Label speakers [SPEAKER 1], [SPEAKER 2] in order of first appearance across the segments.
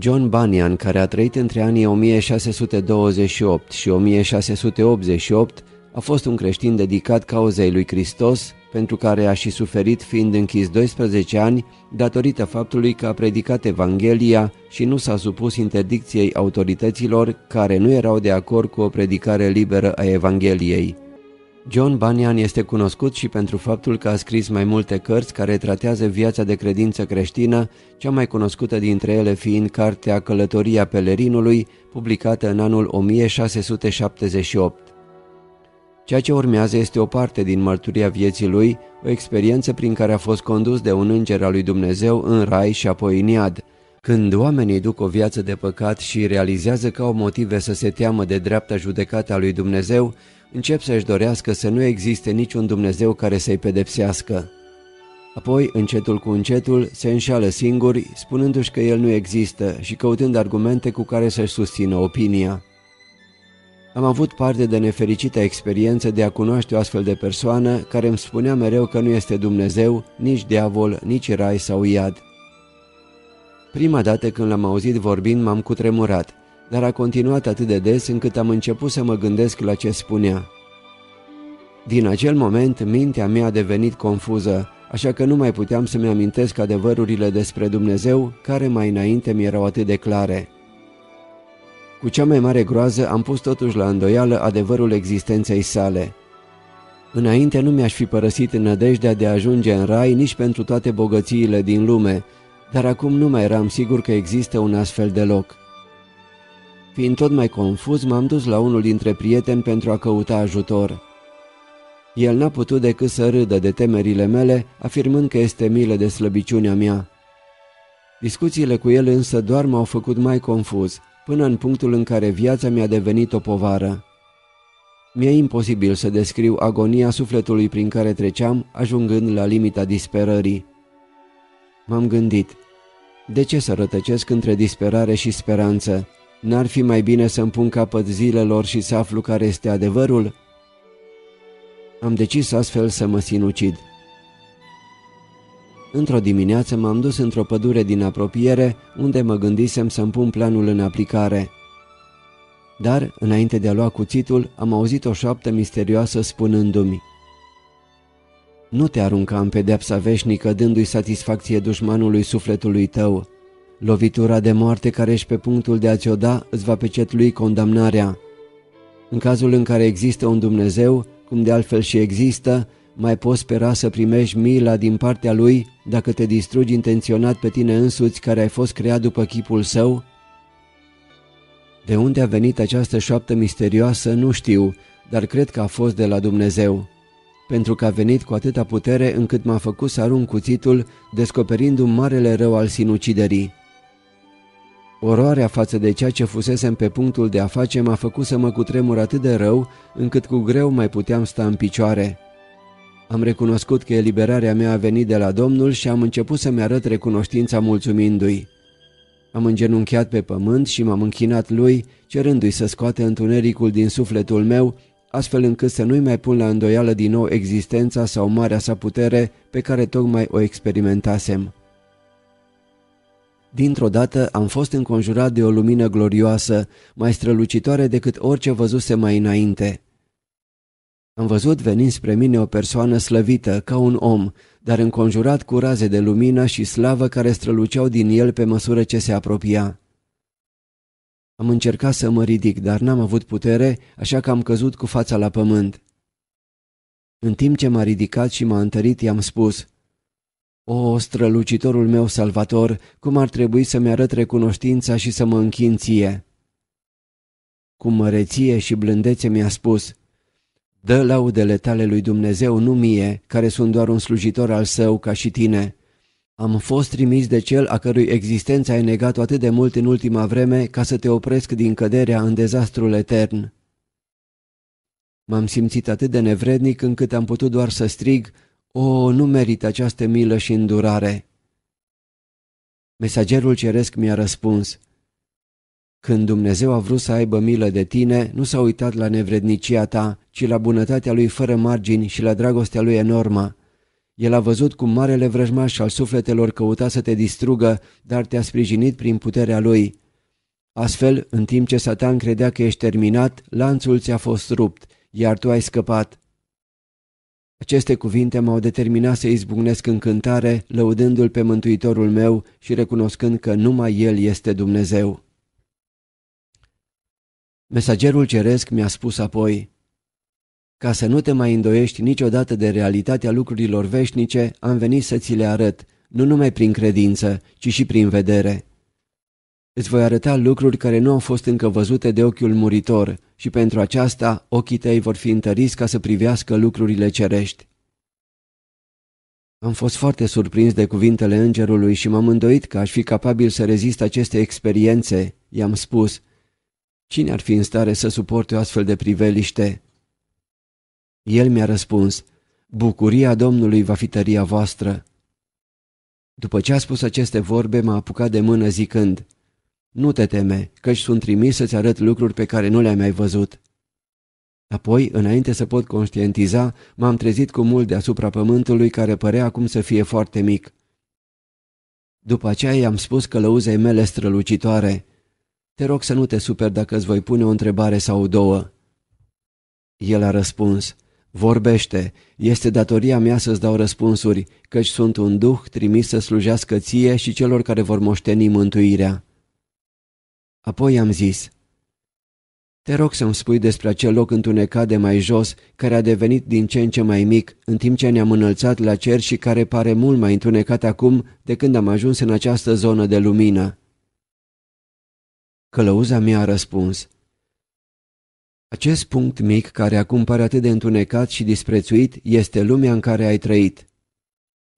[SPEAKER 1] John Bunyan, care a trăit între anii 1628 și 1688, a fost un creștin dedicat cauzei lui Hristos, pentru care a și suferit fiind închis 12 ani, datorită faptului că a predicat Evanghelia și nu s-a supus interdicției autorităților care nu erau de acord cu o predicare liberă a Evangheliei. John Bunyan este cunoscut și pentru faptul că a scris mai multe cărți care tratează viața de credință creștină, cea mai cunoscută dintre ele fiind cartea Călătoria pelerinului, publicată în anul 1678. Ceea ce urmează este o parte din mărturia vieții lui, o experiență prin care a fost condus de un înger al lui Dumnezeu în rai și apoi în iad. Când oamenii duc o viață de păcat și realizează că au motive să se teamă de dreapta judecată a lui Dumnezeu, încep să-și dorească să nu existe niciun Dumnezeu care să-i pedepsească. Apoi, încetul cu încetul, se înșală singuri, spunându-și că el nu există și căutând argumente cu care să-și susțină opinia. Am avut parte de nefericită experiență de a cunoaște o astfel de persoană care îmi spunea mereu că nu este Dumnezeu, nici diavol, nici rai sau iad. Prima dată când l-am auzit vorbind m-am cutremurat dar a continuat atât de des încât am început să mă gândesc la ce spunea. Din acel moment, mintea mea a devenit confuză, așa că nu mai puteam să-mi amintesc adevărurile despre Dumnezeu, care mai înainte mi erau atât de clare. Cu cea mai mare groază am pus totuși la îndoială adevărul existenței sale. Înainte nu mi-aș fi părăsit nădejdea de a ajunge în rai nici pentru toate bogățiile din lume, dar acum nu mai eram sigur că există un astfel de loc. Fiind tot mai confuz, m-am dus la unul dintre prieteni pentru a căuta ajutor. El n-a putut decât să râdă de temerile mele, afirmând că este milă de slăbiciunea mea. Discuțiile cu el însă doar m-au făcut mai confuz, până în punctul în care viața mi-a devenit o povară. Mi-e imposibil să descriu agonia sufletului prin care treceam, ajungând la limita disperării. M-am gândit, de ce să rătăcesc între disperare și speranță? N-ar fi mai bine să-mi pun capăt zilelor și să aflu care este adevărul? Am decis astfel să mă sinucid. Într-o dimineață m-am dus într-o pădure din apropiere, unde mă gândisem să-mi pun planul în aplicare. Dar, înainte de a lua cuțitul, am auzit o șoaptă misterioasă spunându-mi Nu te arunca în pedepsa veșnică dându-i satisfacție dușmanului sufletului tău. Lovitura de moarte care ești pe punctul de a-ți o da îți va pecetlui condamnarea. În cazul în care există un Dumnezeu, cum de altfel și există, mai poți spera să primești mila din partea Lui dacă te distrugi intenționat pe tine însuți care ai fost creat după chipul Său? De unde a venit această șoaptă misterioasă nu știu, dar cred că a fost de la Dumnezeu. Pentru că a venit cu atâta putere încât m-a făcut să arunc cuțitul, descoperindu-mi marele rău al sinuciderii. Oroarea față de ceea ce fusesem pe punctul de a face m-a făcut să mă cutremur atât de rău, încât cu greu mai puteam sta în picioare. Am recunoscut că eliberarea mea a venit de la Domnul și am început să-mi arăt recunoștința mulțumindu-i. Am îngenunchiat pe pământ și m-am închinat lui, cerându-i să scoate întunericul din sufletul meu, astfel încât să nu-i mai pun la îndoială din nou existența sau marea sa putere pe care tocmai o experimentasem. Dintr-o dată am fost înconjurat de o lumină glorioasă, mai strălucitoare decât orice văzuse mai înainte. Am văzut venind spre mine o persoană slăvită, ca un om, dar înconjurat cu raze de lumină și slavă care străluceau din el pe măsură ce se apropia. Am încercat să mă ridic, dar n-am avut putere, așa că am căzut cu fața la pământ. În timp ce m-a ridicat și m-a întărit, i-am spus – o, strălucitorul meu salvator, cum ar trebui să-mi arăt recunoștința și să mă închin ție? Cu măreție și blândețe mi-a spus, Dă laudele tale lui Dumnezeu, nu mie, care sunt doar un slujitor al său ca și tine. Am fost trimis de cel a cărui existență ai negat atât de mult în ultima vreme ca să te opresc din căderea în dezastrul etern. M-am simțit atât de nevrednic încât am putut doar să strig, o, nu merită această milă și îndurare. Mesagerul ceresc mi-a răspuns, Când Dumnezeu a vrut să aibă milă de tine, nu s-a uitat la nevrednicia ta, ci la bunătatea lui fără margini și la dragostea lui enormă. El a văzut cum marele vrăjmaș al sufletelor căuta să te distrugă, dar te-a sprijinit prin puterea lui. Astfel, în timp ce Satan credea că ești terminat, lanțul ți-a fost rupt, iar tu ai scăpat. Aceste cuvinte m-au determinat să izbucnesc în cântare, lăudându-L pe Mântuitorul meu și recunoscând că numai El este Dumnezeu. Mesagerul ceresc mi-a spus apoi, Ca să nu te mai îndoiești niciodată de realitatea lucrurilor veșnice, am venit să ți le arăt, nu numai prin credință, ci și prin vedere. Îți voi arăta lucruri care nu au fost încă văzute de ochiul muritor, și pentru aceasta ochii tăi vor fi întăriți ca să privească lucrurile cerești. Am fost foarte surprins de cuvintele îngerului și m-am îndoit că aș fi capabil să rezist aceste experiențe, i-am spus. Cine ar fi în stare să suporte o astfel de priveliște? El mi-a răspuns, bucuria Domnului va fi tăria voastră. După ce a spus aceste vorbe, m-a apucat de mână zicând, nu te teme, căci sunt trimis să-ți arăt lucruri pe care nu le-ai mai văzut. Apoi, înainte să pot conștientiza, m-am trezit cu mult deasupra pământului care părea acum să fie foarte mic. După aceea i-am spus călăuzei mele strălucitoare, Te rog să nu te super dacă îți voi pune o întrebare sau două. El a răspuns, Vorbește, este datoria mea să-ți dau răspunsuri, căci sunt un duh trimis să slujească ție și celor care vor moșteni mântuirea. Apoi am zis, Te rog să-mi spui despre acel loc întunecat de mai jos, care a devenit din ce în ce mai mic, în timp ce ne-am înălțat la cer și care pare mult mai întunecat acum de când am ajuns în această zonă de lumină. Călăuza mi-a răspuns, Acest punct mic care acum pare atât de întunecat și disprețuit este lumea în care ai trăit.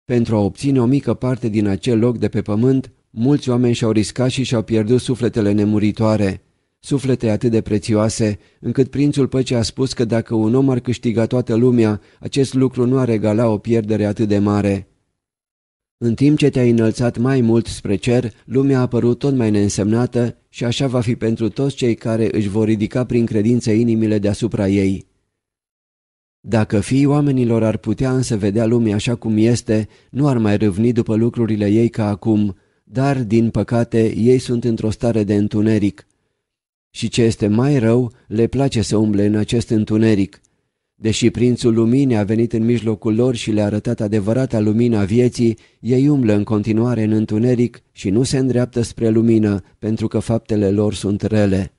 [SPEAKER 1] Pentru a obține o mică parte din acel loc de pe pământ, Mulți oameni și-au riscat și și-au pierdut sufletele nemuritoare, suflete atât de prețioase, încât prințul păcii a spus că dacă un om ar câștiga toată lumea, acest lucru nu ar regala o pierdere atât de mare. În timp ce te-ai înălțat mai mult spre cer, lumea a apărut tot mai neînsemnată și așa va fi pentru toți cei care își vor ridica prin credință inimile deasupra ei. Dacă fii oamenilor ar putea însă vedea lumea așa cum este, nu ar mai râvni după lucrurile ei ca acum, dar, din păcate, ei sunt într-o stare de întuneric. Și ce este mai rău, le place să umble în acest întuneric. Deși prințul luminii a venit în mijlocul lor și le-a arătat adevărata lumina vieții, ei umblă în continuare în întuneric și nu se îndreaptă spre lumină, pentru că faptele lor sunt rele.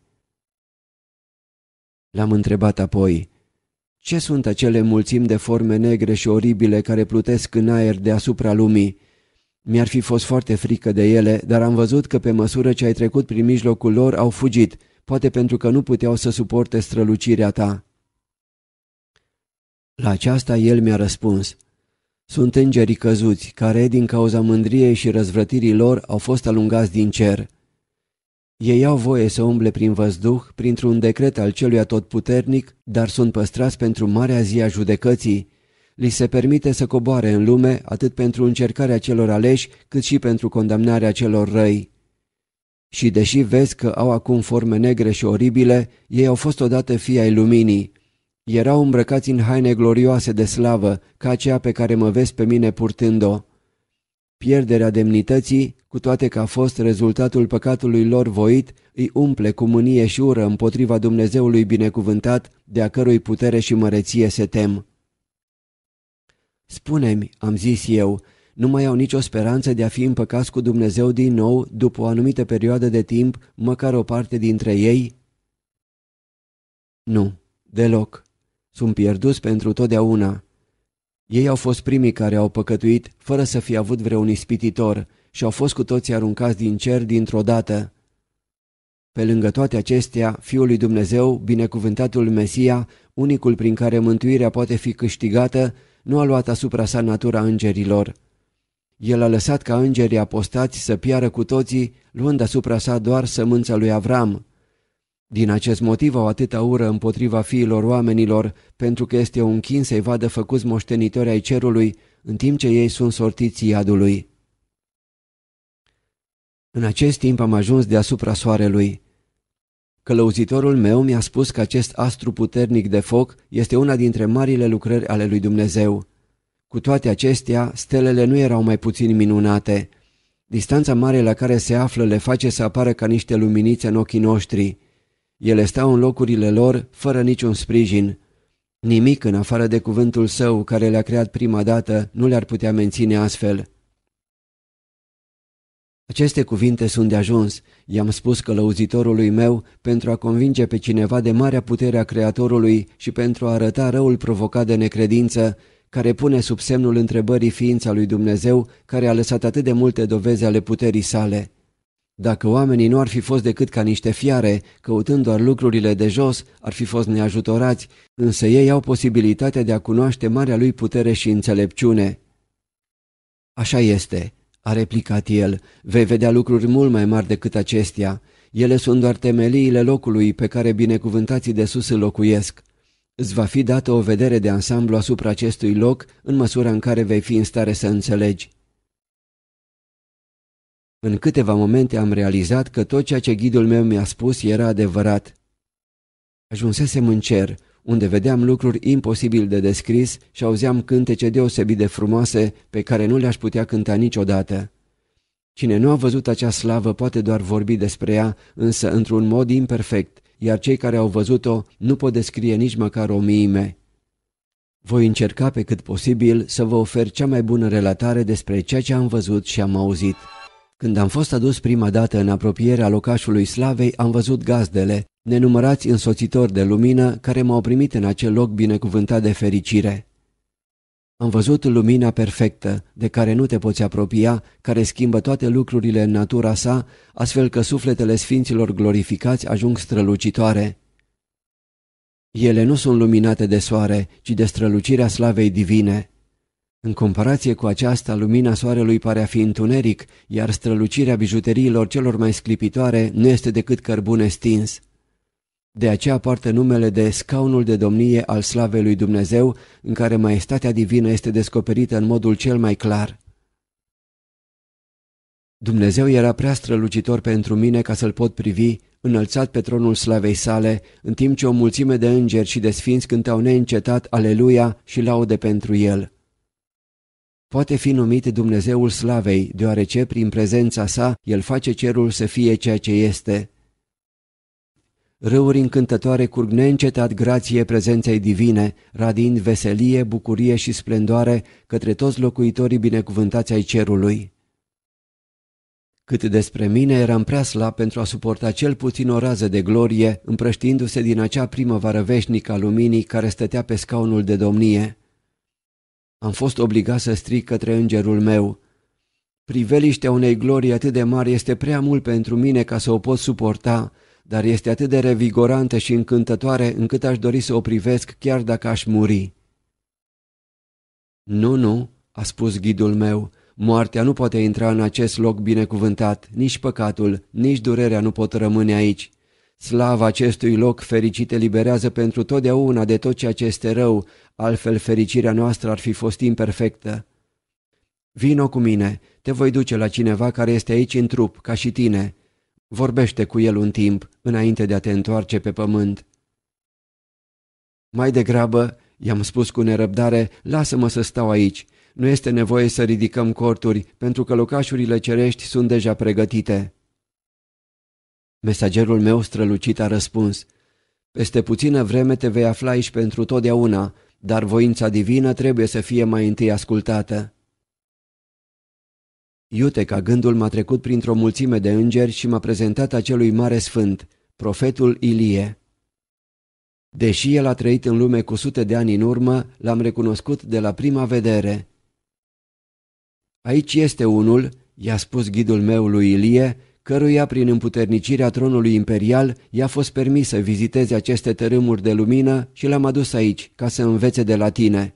[SPEAKER 1] L-am întrebat apoi, ce sunt acele mulțimi de forme negre și oribile care plutesc în aer deasupra lumii? Mi-ar fi fost foarte frică de ele, dar am văzut că pe măsură ce ai trecut prin mijlocul lor au fugit, poate pentru că nu puteau să suporte strălucirea ta. La aceasta el mi-a răspuns. Sunt îngerii căzuți, care, din cauza mândriei și răzvrătirii lor, au fost alungați din cer. Ei au voie să umble prin văzduh, printr-un decret al celui atotputernic, dar sunt păstrați pentru marea zi a judecății, Li se permite să coboare în lume atât pentru încercarea celor aleși cât și pentru condamnarea celor răi. Și deși vezi că au acum forme negre și oribile, ei au fost odată fii ai luminii. Erau îmbrăcați în haine glorioase de slavă, ca aceea pe care mă vezi pe mine purtând-o. Pierderea demnității, cu toate că a fost rezultatul păcatului lor voit, îi umple cu mânie și ură împotriva Dumnezeului binecuvântat, de a cărui putere și măreție se tem. Spune-mi, am zis eu, nu mai au nicio speranță de a fi împăcați cu Dumnezeu din nou după o anumită perioadă de timp, măcar o parte dintre ei? Nu, deloc. Sunt pierduți pentru totdeauna. Ei au fost primii care au păcătuit fără să fi avut vreun ispititor și au fost cu toții aruncați din cer dintr-o dată. Pe lângă toate acestea, Fiul lui Dumnezeu, binecuvântatul Mesia, unicul prin care mântuirea poate fi câștigată, nu a luat asupra sa natura îngerilor. El a lăsat ca îngerii apostați să piară cu toții, luând asupra sa doar sămânța lui Avram. Din acest motiv au atâta ură împotriva fiilor oamenilor, pentru că este un chin să-i vadă făcuți moștenitori ai cerului, în timp ce ei sunt sortiți iadului. În acest timp am ajuns deasupra soarelui. Călăuzitorul meu mi-a spus că acest astru puternic de foc este una dintre marile lucrări ale lui Dumnezeu. Cu toate acestea, stelele nu erau mai puțin minunate. Distanța mare la care se află le face să apară ca niște luminițe în ochii noștri. Ele stau în locurile lor, fără niciun sprijin. Nimic în afară de cuvântul său care le-a creat prima dată nu le-ar putea menține astfel. Aceste cuvinte sunt de ajuns. I-am spus călăuzitorului meu pentru a convinge pe cineva de marea putere a Creatorului și pentru a arăta răul provocat de necredință, care pune sub semnul întrebării ființa lui Dumnezeu, care a lăsat atât de multe dovezi ale puterii sale. Dacă oamenii nu ar fi fost decât ca niște fiare, căutând doar lucrurile de jos, ar fi fost neajutorați, însă ei au posibilitatea de a cunoaște marea lui putere și înțelepciune. Așa este, a replicat el, vei vedea lucruri mult mai mari decât acestea. Ele sunt doar temeliile locului pe care binecuvântații de sus îl locuiesc. Îți va fi dată o vedere de ansamblu asupra acestui loc în măsura în care vei fi în stare să înțelegi. În câteva momente am realizat că tot ceea ce ghidul meu mi-a spus era adevărat. Ajunsesem în cer, unde vedeam lucruri imposibil de descris și auzeam cântece deosebit de frumoase pe care nu le-aș putea cânta niciodată. Cine nu a văzut acea slavă poate doar vorbi despre ea, însă într-un mod imperfect, iar cei care au văzut-o nu pot descrie nici măcar o miime. Voi încerca pe cât posibil să vă ofer cea mai bună relatare despre ceea ce am văzut și am auzit. Când am fost adus prima dată în apropierea locașului Slavei, am văzut gazdele, nenumărați însoțitori de lumină care m-au primit în acel loc binecuvântat de fericire. Am văzut lumina perfectă, de care nu te poți apropia, care schimbă toate lucrurile în natura sa, astfel că sufletele sfinților glorificați ajung strălucitoare. Ele nu sunt luminate de soare, ci de strălucirea slavei divine. În comparație cu aceasta, lumina soarelui pare a fi întuneric, iar strălucirea bijuteriilor celor mai sclipitoare nu este decât cărbune stins. De aceea poartă numele de scaunul de domnie al slavei lui Dumnezeu, în care maestatea divină este descoperită în modul cel mai clar. Dumnezeu era prea strălucitor pentru mine ca să-l pot privi, înălțat pe tronul slavei sale, în timp ce o mulțime de îngeri și de sfinți cântau neîncetat Aleluia și laude pentru el. Poate fi numit Dumnezeul slavei, deoarece prin prezența sa el face cerul să fie ceea ce este. Râuri încântătoare curg neîncetat grație prezenței divine, radind veselie, bucurie și splendoare către toți locuitorii binecuvântați ai cerului. Cât despre mine eram prea slab pentru a suporta cel puțin o rază de glorie, împrăștiindu-se din acea primăvară veșnică a luminii care stătea pe scaunul de domnie. Am fost obligat să stric către îngerul meu. Priveliștea unei glorii atât de mari este prea mult pentru mine ca să o pot suporta, dar este atât de revigorantă și încântătoare încât aș dori să o privesc chiar dacă aș muri. Nu, nu, a spus ghidul meu, moartea nu poate intra în acest loc binecuvântat, nici păcatul, nici durerea nu pot rămâne aici. Slava acestui loc fericit eliberează pentru totdeauna de tot ceea ce este rău, altfel fericirea noastră ar fi fost imperfectă. Vino cu mine, te voi duce la cineva care este aici în trup, ca și tine, Vorbește cu el un timp, înainte de a te întoarce pe pământ. Mai degrabă, i-am spus cu nerăbdare, lasă-mă să stau aici. Nu este nevoie să ridicăm corturi, pentru că locașurile cerești sunt deja pregătite. Mesagerul meu strălucit a răspuns, Peste puțină vreme te vei afla aici pentru totdeauna, dar voința divină trebuie să fie mai întâi ascultată. Iute ca gândul m-a trecut printr-o mulțime de îngeri și m-a prezentat acelui mare sfânt, profetul Ilie. Deși el a trăit în lume cu sute de ani în urmă, l-am recunoscut de la prima vedere. Aici este unul, i-a spus ghidul meu lui Ilie, căruia prin împuternicirea tronului imperial i-a fost permis să viziteze aceste tărâmuri de lumină și l-am adus aici ca să învețe de la tine.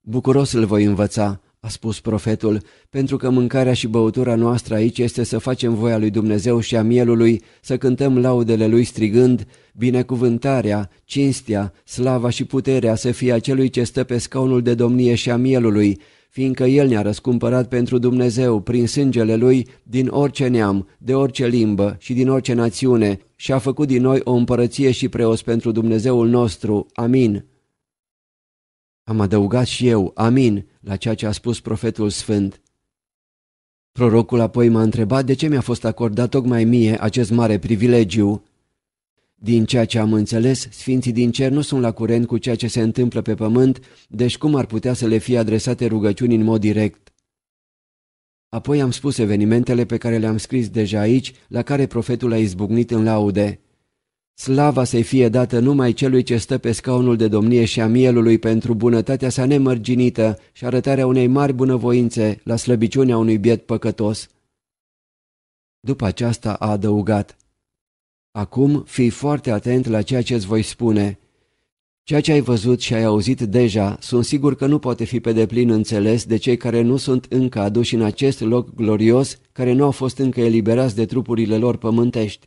[SPEAKER 1] Bucuros îl voi învăța, a spus profetul, pentru că mâncarea și băutura noastră aici este să facem voia lui Dumnezeu și a mielului, să cântăm laudele lui strigând, binecuvântarea, cinstea, slava și puterea să fie acelui ce stă pe scaunul de domnie și a mielului, fiindcă el ne-a răscumpărat pentru Dumnezeu prin sângele lui din orice neam, de orice limbă și din orice națiune și a făcut din noi o împărăție și preos pentru Dumnezeul nostru. Amin. Am adăugat și eu, amin, la ceea ce a spus profetul sfânt. Prorocul apoi m-a întrebat de ce mi-a fost acordat tocmai mie acest mare privilegiu. Din ceea ce am înțeles, sfinții din cer nu sunt la curent cu ceea ce se întâmplă pe pământ, deci cum ar putea să le fie adresate rugăciuni în mod direct? Apoi am spus evenimentele pe care le-am scris deja aici, la care profetul a izbucnit în laude. Slava să-i fie dată numai celui ce stă pe scaunul de domnie și a mielului pentru bunătatea sa nemărginită și arătarea unei mari bunăvoințe la slăbiciunea unui biet păcătos. După aceasta a adăugat, Acum fii foarte atent la ceea ce îți voi spune. Ceea ce ai văzut și ai auzit deja, sunt sigur că nu poate fi pe deplin înțeles de cei care nu sunt încă aduși în acest loc glorios, care nu au fost încă eliberați de trupurile lor pământești.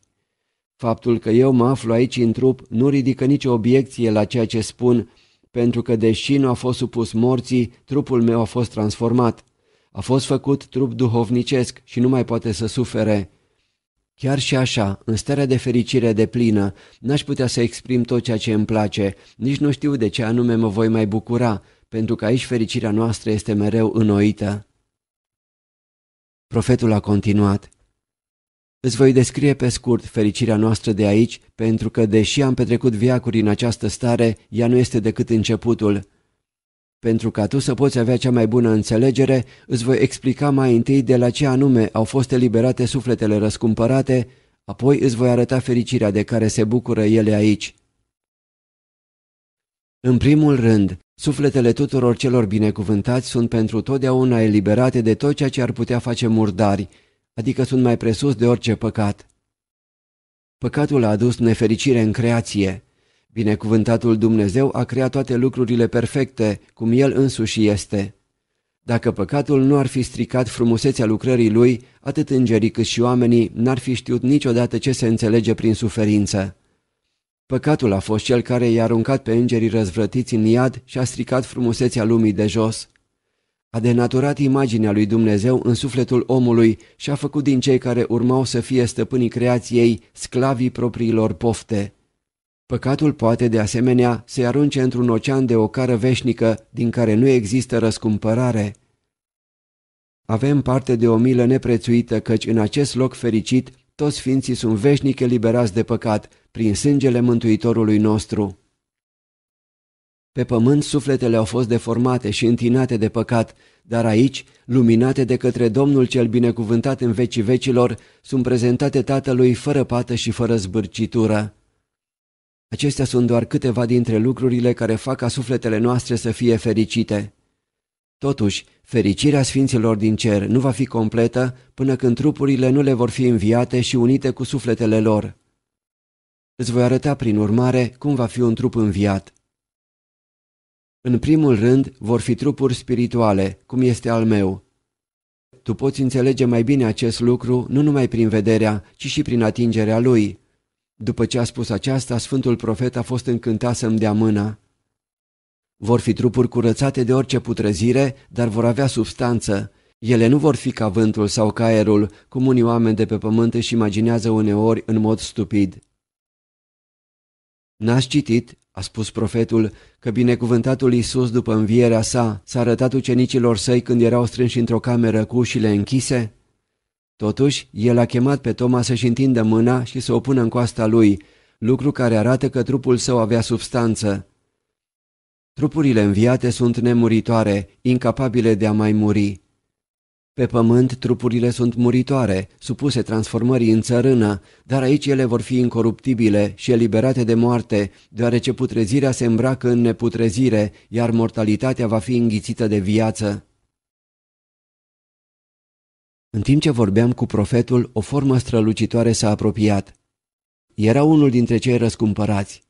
[SPEAKER 1] Faptul că eu mă aflu aici în trup nu ridică nicio obiecție la ceea ce spun, pentru că deși nu a fost supus morții, trupul meu a fost transformat. A fost făcut trup duhovnicesc și nu mai poate să sufere. Chiar și așa, în starea de fericire de plină, n-aș putea să exprim tot ceea ce îmi place, nici nu știu de ce anume mă voi mai bucura, pentru că aici fericirea noastră este mereu înnoită. Profetul a continuat. Îți voi descrie pe scurt fericirea noastră de aici, pentru că, deși am petrecut viacuri în această stare, ea nu este decât începutul. Pentru ca tu să poți avea cea mai bună înțelegere, îți voi explica mai întâi de la ce anume au fost eliberate sufletele răscumpărate, apoi îți voi arăta fericirea de care se bucură ele aici. În primul rând, sufletele tuturor celor binecuvântați sunt pentru totdeauna eliberate de tot ceea ce ar putea face murdari, adică sunt mai presus de orice păcat. Păcatul a adus nefericire în creație. Binecuvântatul Dumnezeu a creat toate lucrurile perfecte, cum El însuși este. Dacă păcatul nu ar fi stricat frumusețea lucrării lui, atât îngerii cât și oamenii n-ar fi știut niciodată ce se înțelege prin suferință. Păcatul a fost cel care i-a aruncat pe îngerii răzvrătiți în iad și a stricat frumusețea lumii de jos a denaturat imaginea lui Dumnezeu în sufletul omului și a făcut din cei care urmau să fie stăpânii creației sclavii propriilor pofte. Păcatul poate, de asemenea, să-i arunce într-un ocean de o cară veșnică din care nu există răscumpărare. Avem parte de o milă neprețuită, căci în acest loc fericit toți ființii sunt veșnic eliberați de păcat prin sângele Mântuitorului nostru. Pe pământ sufletele au fost deformate și întinate de păcat, dar aici, luminate de către Domnul cel binecuvântat în vecii vecilor, sunt prezentate Tatălui fără pată și fără zbârcitură. Acestea sunt doar câteva dintre lucrurile care fac ca sufletele noastre să fie fericite. Totuși, fericirea sfinților din cer nu va fi completă până când trupurile nu le vor fi înviate și unite cu sufletele lor. Îți voi arăta prin urmare cum va fi un trup înviat. În primul rând, vor fi trupuri spirituale, cum este al meu. Tu poți înțelege mai bine acest lucru nu numai prin vederea, ci și prin atingerea lui. După ce a spus aceasta, Sfântul Profet a fost încântat să-mi dea mâna. Vor fi trupuri curățate de orice putrezire, dar vor avea substanță. Ele nu vor fi ca vântul sau ca aerul, cum unii oameni de pe pământ își imaginează uneori în mod stupid. N-ați citit a spus profetul că binecuvântatul Iisus după învierea sa s-a arătat ucenicilor săi când erau strânși într-o cameră cu ușile închise? Totuși, el a chemat pe Toma să-și întindă mâna și să o pună în coasta lui, lucru care arată că trupul său avea substanță. Trupurile înviate sunt nemuritoare, incapabile de a mai muri. Pe pământ trupurile sunt muritoare, supuse transformării în țărână, dar aici ele vor fi incoruptibile și eliberate de moarte, deoarece putrezirea se îmbracă în neputrezire, iar mortalitatea va fi înghițită de viață. În timp ce vorbeam cu profetul, o formă strălucitoare s-a apropiat. Era unul dintre cei răscumpărați.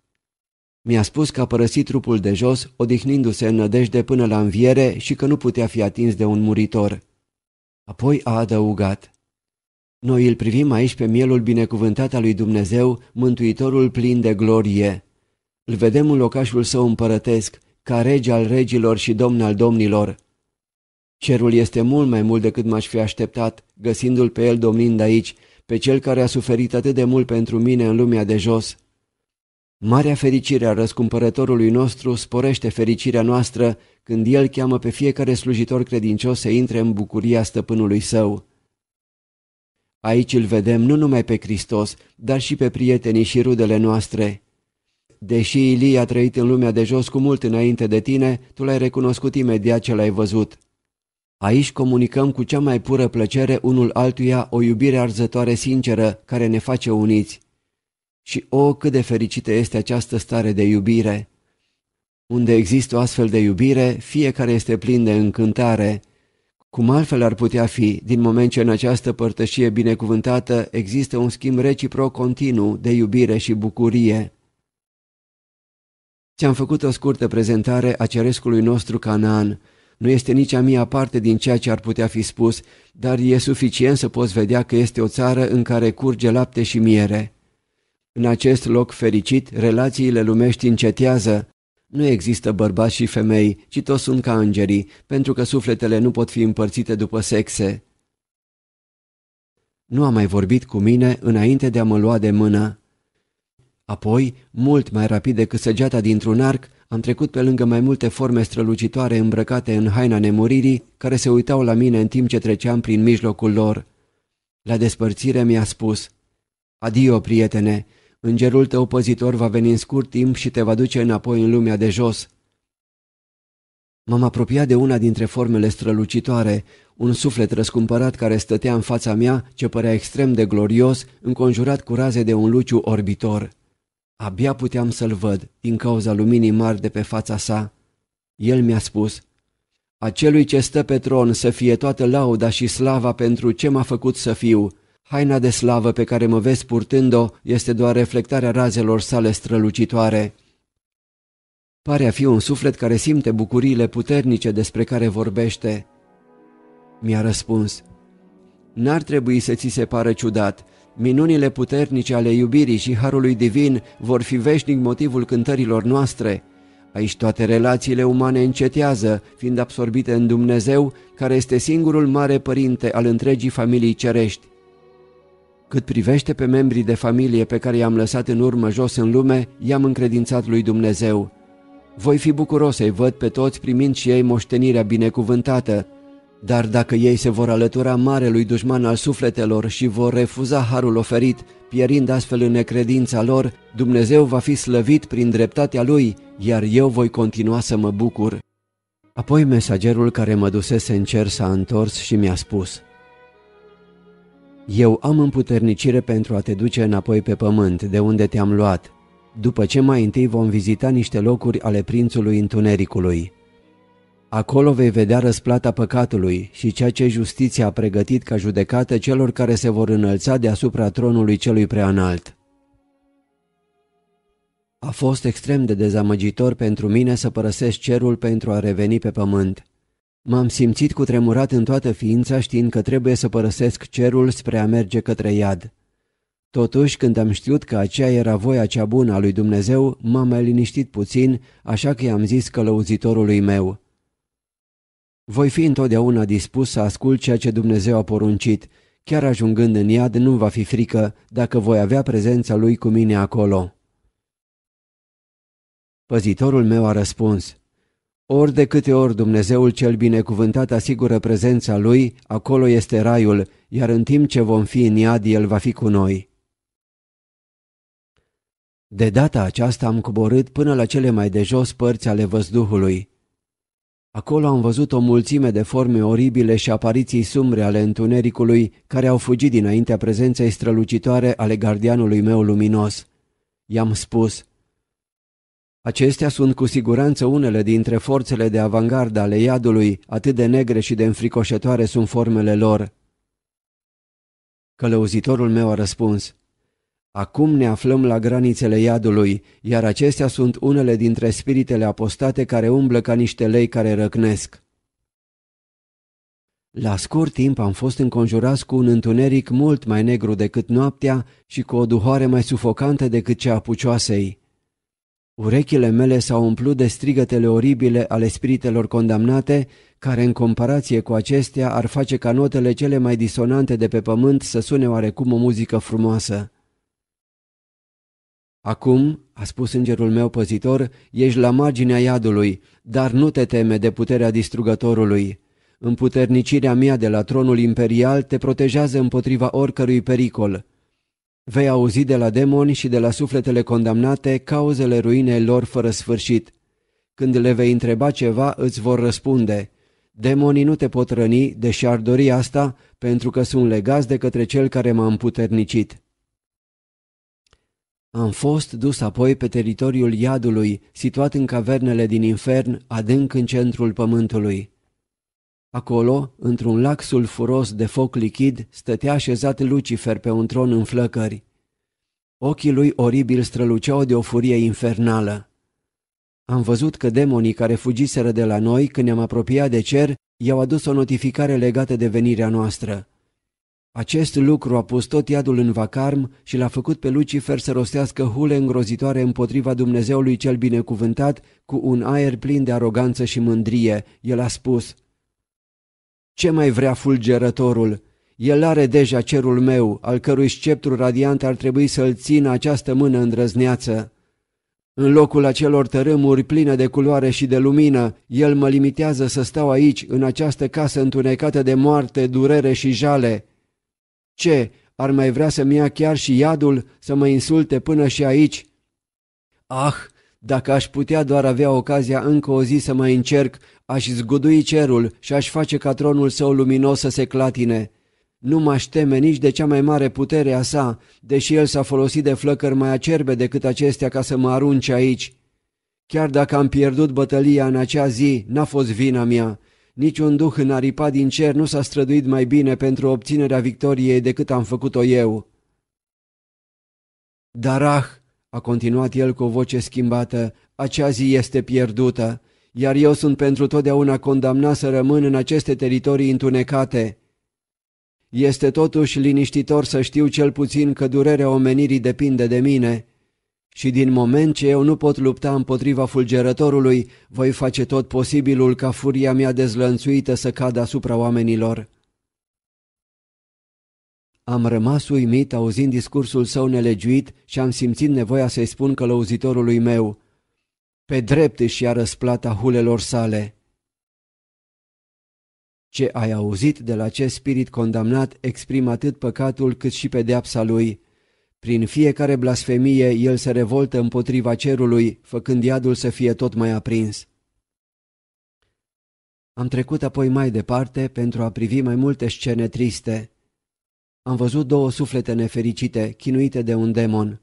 [SPEAKER 1] Mi-a spus că a părăsit trupul de jos, odihnindu-se în nădejde până la înviere și că nu putea fi atins de un muritor. Apoi a adăugat, Noi îl privim aici pe mielul binecuvântat al lui Dumnezeu, mântuitorul plin de glorie. Îl vedem în locașul său împărătesc, ca rege al regilor și domn al domnilor. Cerul este mult mai mult decât m-aș fi așteptat, găsindu-l pe el domnind aici, pe cel care a suferit atât de mult pentru mine în lumea de jos. Marea fericire a răscumpărătorului nostru sporește fericirea noastră când el cheamă pe fiecare slujitor credincios să intre în bucuria stăpânului său. Aici îl vedem nu numai pe Hristos, dar și pe prietenii și rudele noastre. Deși Ilie a trăit în lumea de jos cu mult înainte de tine, tu l-ai recunoscut imediat ce l-ai văzut. Aici comunicăm cu cea mai pură plăcere unul altuia o iubire arzătoare sinceră care ne face uniți. Și o, cât de fericită este această stare de iubire! Unde există o astfel de iubire, fiecare este plin de încântare. Cum altfel ar putea fi, din moment ce în această părtășie binecuvântată există un schimb reciproc continuu de iubire și bucurie? Ți-am făcut o scurtă prezentare a cerescului nostru Canaan. Nu este nici a mia parte din ceea ce ar putea fi spus, dar e suficient să poți vedea că este o țară în care curge lapte și miere. În acest loc fericit, relațiile lumești încetează. Nu există bărbați și femei, ci toți sunt ca îngerii, pentru că sufletele nu pot fi împărțite după sexe. Nu a mai vorbit cu mine înainte de a mă lua de mână. Apoi, mult mai rapid decât săgeata dintr-un arc, am trecut pe lângă mai multe forme strălucitoare îmbrăcate în haina nemuririi, care se uitau la mine în timp ce treceam prin mijlocul lor. La despărțire mi-a spus, Adio, prietene, Îngerul tău păzitor va veni în scurt timp și te va duce înapoi în lumea de jos. M-am apropiat de una dintre formele strălucitoare, un suflet răscumpărat care stătea în fața mea, ce părea extrem de glorios, înconjurat cu raze de un luciu orbitor. Abia puteam să-l văd, din cauza luminii mari de pe fața sa. El mi-a spus, Acelui ce stă pe tron să fie toată lauda și slava pentru ce m-a făcut să fiu, Haina de slavă pe care mă vezi purtând-o este doar reflectarea razelor sale strălucitoare. Pare a fi un suflet care simte bucuriile puternice despre care vorbește. Mi-a răspuns. N-ar trebui să ți se pară ciudat. Minunile puternice ale iubirii și harului divin vor fi veșnic motivul cântărilor noastre. Aici toate relațiile umane încetează, fiind absorbite în Dumnezeu, care este singurul mare părinte al întregii familii cerești. Cât privește pe membrii de familie pe care i-am lăsat în urmă jos în lume, i-am încredințat lui Dumnezeu. Voi fi bucuros să-i văd pe toți primind și ei moștenirea binecuvântată, dar dacă ei se vor alătura marelui dușman al sufletelor și vor refuza harul oferit, pierind astfel în necredința lor, Dumnezeu va fi slăvit prin dreptatea Lui, iar eu voi continua să mă bucur. Apoi mesagerul care mă dusese în cer s-a întors și mi-a spus – eu am împuternicire pentru a te duce înapoi pe pământ, de unde te-am luat, după ce mai întâi vom vizita niște locuri ale prințului întunericului. Acolo vei vedea răsplata păcatului și ceea ce justiția a pregătit ca judecată celor care se vor înălța deasupra tronului celui preanalt. A fost extrem de dezamăgitor pentru mine să părăsesc cerul pentru a reveni pe pământ. M-am simțit cutremurat în toată ființa știind că trebuie să părăsesc cerul spre a merge către iad. Totuși, când am știut că aceea era voia cea bună a lui Dumnezeu, m-am mai liniștit puțin, așa că i-am zis călăuzitorului meu. Voi fi întotdeauna dispus să ascult ceea ce Dumnezeu a poruncit. Chiar ajungând în iad, nu va fi frică dacă voi avea prezența lui cu mine acolo. Păzitorul meu a răspuns. Ori de câte ori Dumnezeul cel binecuvântat asigură prezența Lui, acolo este raiul, iar în timp ce vom fi în iad, El va fi cu noi. De data aceasta am coborât până la cele mai de jos părți ale văzduhului. Acolo am văzut o mulțime de forme oribile și apariții sumbre ale întunericului care au fugit dinaintea prezenței strălucitoare ale gardianului meu luminos. I-am spus, Acestea sunt cu siguranță unele dintre forțele de avangardă ale iadului, atât de negre și de înfricoșătoare sunt formele lor. Călăuzitorul meu a răspuns, Acum ne aflăm la granițele iadului, iar acestea sunt unele dintre spiritele apostate care umblă ca niște lei care răcnesc. La scurt timp am fost înconjurați cu un întuneric mult mai negru decât noaptea și cu o duhoare mai sufocantă decât cea a pucioasei. Urechile mele s-au umplut de strigătele oribile ale spiritelor condamnate, care în comparație cu acestea ar face ca notele cele mai disonante de pe pământ să sune oarecum o muzică frumoasă. Acum, a spus îngerul meu păzitor, ești la marginea iadului, dar nu te teme de puterea distrugătorului. Împuternicirea mea de la tronul imperial te protejează împotriva oricărui pericol. Vei auzi de la demoni și de la sufletele condamnate cauzele ruinei lor fără sfârșit. Când le vei întreba ceva, îți vor răspunde. Demonii nu te pot răni, deși ar dori asta, pentru că sunt legați de către cel care m-a împuternicit. Am fost dus apoi pe teritoriul iadului, situat în cavernele din infern, adânc în centrul pământului. Acolo, într-un lac sulfuros de foc lichid, stătea așezat Lucifer pe un tron în flăcări. Ochii lui oribil străluceau de o furie infernală. Am văzut că demonii care fugiseră de la noi când ne-am apropiat de cer i-au adus o notificare legată de venirea noastră. Acest lucru a pus tot iadul în vacarm și l-a făcut pe Lucifer să rostească hule îngrozitoare împotriva Dumnezeului cel binecuvântat cu un aer plin de aroganță și mândrie. El a spus – ce mai vrea fulgerătorul? El are deja cerul meu, al cărui sceptru radiant ar trebui să-l țină această mână îndrăzneață. În locul acelor tărâmuri pline de culoare și de lumină, el mă limitează să stau aici, în această casă întunecată de moarte, durere și jale. Ce, ar mai vrea să-mi ia chiar și iadul, să mă insulte până și aici? Ah, dacă aș putea doar avea ocazia încă o zi să mai încerc, aș zgudui cerul și aș face ca tronul său luminos să se clatine. Nu m-aș teme nici de cea mai mare putere a sa, deși el s-a folosit de flăcări mai acerbe decât acestea ca să mă arunce aici. Chiar dacă am pierdut bătălia în acea zi, n-a fost vina mea. Niciun duh n-aripa din cer nu s-a străduit mai bine pentru obținerea victoriei decât am făcut-o eu. Darah a continuat el cu o voce schimbată, acea zi este pierdută, iar eu sunt pentru totdeauna condamnat să rămân în aceste teritorii întunecate. Este totuși liniștitor să știu cel puțin că durerea omenirii depinde de mine. Și din moment ce eu nu pot lupta împotriva fulgerătorului, voi face tot posibilul ca furia mea dezlănțuită să cadă asupra oamenilor. Am rămas uimit auzind discursul său nelegiuit și am simțit nevoia să-i spun călăuzitorului meu, pe drept își ia răsplata hulelor sale. Ce ai auzit de la acest spirit condamnat exprimă atât păcatul cât și pedeapsa lui. Prin fiecare blasfemie el se revoltă împotriva cerului, făcând iadul să fie tot mai aprins. Am trecut apoi mai departe pentru a privi mai multe scene triste am văzut două suflete nefericite, chinuite de un demon.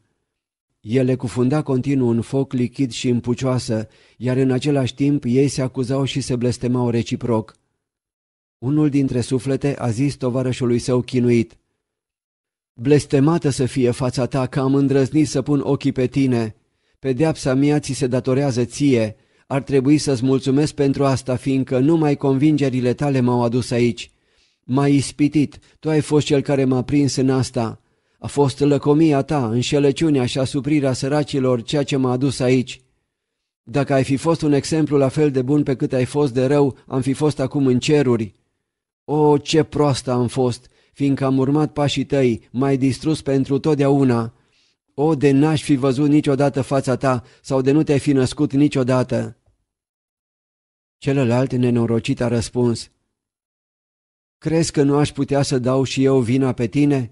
[SPEAKER 1] Ele cufunda continuu în foc lichid și în pucioasă, iar în același timp ei se acuzau și se blestemau reciproc. Unul dintre suflete a zis tovarășului său chinuit, Blestemată să fie fața ta că am îndrăznit să pun ochii pe tine. Pedeapsa mea ți se datorează ție. Ar trebui să-ți mulțumesc pentru asta, fiindcă numai convingerile tale m-au adus aici. M-ai ispitit, tu ai fost cel care m-a prins în asta. A fost lăcomia ta, înșelăciunea și asuprirea săracilor ceea ce m-a adus aici. Dacă ai fi fost un exemplu la fel de bun pe cât ai fost de rău, am fi fost acum în ceruri. O, ce proastă am fost, fiindcă am urmat pașii tăi, mai distrus pentru totdeauna. O, de n-aș fi văzut niciodată fața ta sau de nu te-ai fi născut niciodată. Celălalt nenorocit a răspuns, Crezi că nu aș putea să dau și eu vina pe tine?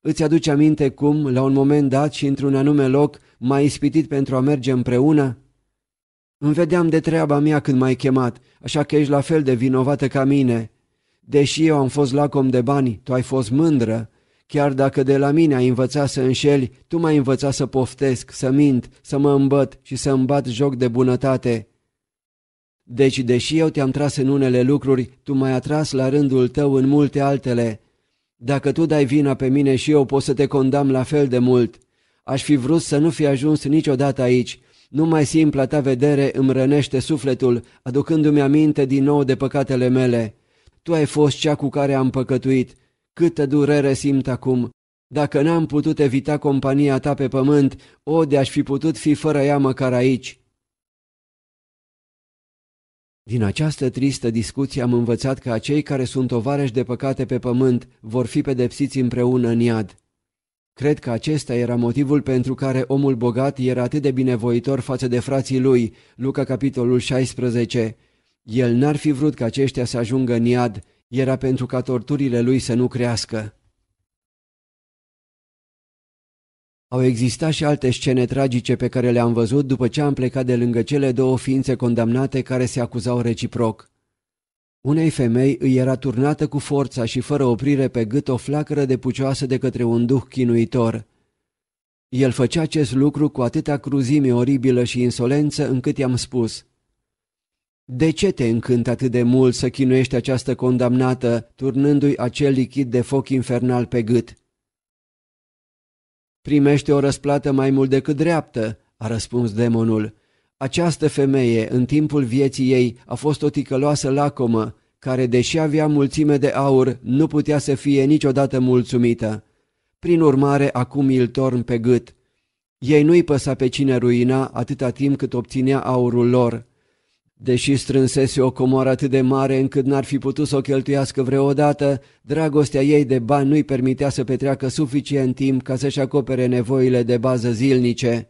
[SPEAKER 1] Îți aduci aminte cum, la un moment dat și într-un anume loc, m-ai ispitit pentru a merge împreună? Îmi vedeam de treaba mea când m-ai chemat, așa că ești la fel de vinovată ca mine. Deși eu am fost lacom de bani, tu ai fost mândră. Chiar dacă de la mine ai învățat să înșeli, tu m-ai învățat să poftesc, să mint, să mă îmbăt și să îmbat joc de bunătate. Deci, deși eu te-am tras în unele lucruri, tu m-ai atras la rândul tău în multe altele. Dacă tu dai vina pe mine și eu pot să te condamn la fel de mult. Aș fi vrut să nu fi ajuns niciodată aici. Numai simpla ta vedere îmi rănește sufletul, aducându-mi aminte din nou de păcatele mele. Tu ai fost cea cu care am păcătuit. Câtă durere simt acum! Dacă n-am putut evita compania ta pe pământ, o, de-aș fi putut fi fără ea măcar aici!' Din această tristă discuție am învățat că acei care sunt tovarăși de păcate pe pământ vor fi pedepsiți împreună în iad. Cred că acesta era motivul pentru care omul bogat era atât de binevoitor față de frații lui, Luca capitolul 16. El n-ar fi vrut ca aceștia să ajungă în iad, era pentru ca torturile lui să nu crească. Au existat și alte scene tragice pe care le-am văzut după ce am plecat de lângă cele două ființe condamnate care se acuzau reciproc. Unei femei îi era turnată cu forța și fără oprire pe gât o flacără de pucioasă de către un duh chinuitor. El făcea acest lucru cu atâta cruzime oribilă și insolență încât i-am spus De ce te încânt atât de mult să chinuiești această condamnată, turnându-i acel lichid de foc infernal pe gât?" Primește o răsplată mai mult decât dreaptă, a răspuns demonul. Această femeie, în timpul vieții ei, a fost o ticăloasă lacomă, care, deși avea mulțime de aur, nu putea să fie niciodată mulțumită. Prin urmare, acum îl torn pe gât. Ei nu-i păsa pe cine ruina atâta timp cât obținea aurul lor. Deși strânsese o comoră atât de mare încât n-ar fi putut să o cheltuiască vreodată, dragostea ei de bani nu-i permitea să petreacă suficient timp ca să-și acopere nevoile de bază zilnice.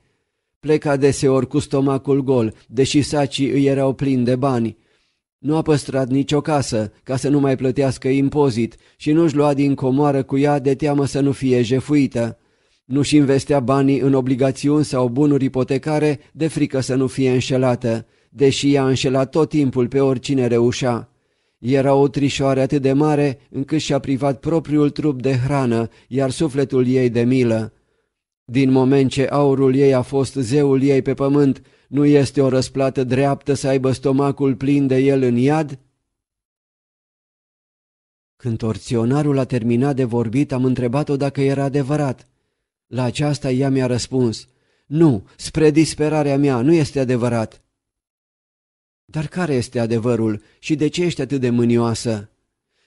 [SPEAKER 1] Pleca deseori cu stomacul gol, deși sacii îi erau plini de bani. Nu a păstrat nicio casă, ca să nu mai plătească impozit și nu-și lua din comoară cu ea de teamă să nu fie jefuită. Nu-și investea banii în obligațiuni sau bunuri ipotecare de frică să nu fie înșelată deși i-a înșelat tot timpul pe oricine reușea. Era o trișoare atât de mare încât și-a privat propriul trup de hrană, iar sufletul ei de milă. Din moment ce aurul ei a fost zeul ei pe pământ, nu este o răsplată dreaptă să aibă stomacul plin de el în iad? Când torționarul a terminat de vorbit, am întrebat-o dacă era adevărat. La aceasta ea mi-a răspuns, nu, spre disperarea mea, nu este adevărat. Dar care este adevărul și de ce ești atât de mânioasă?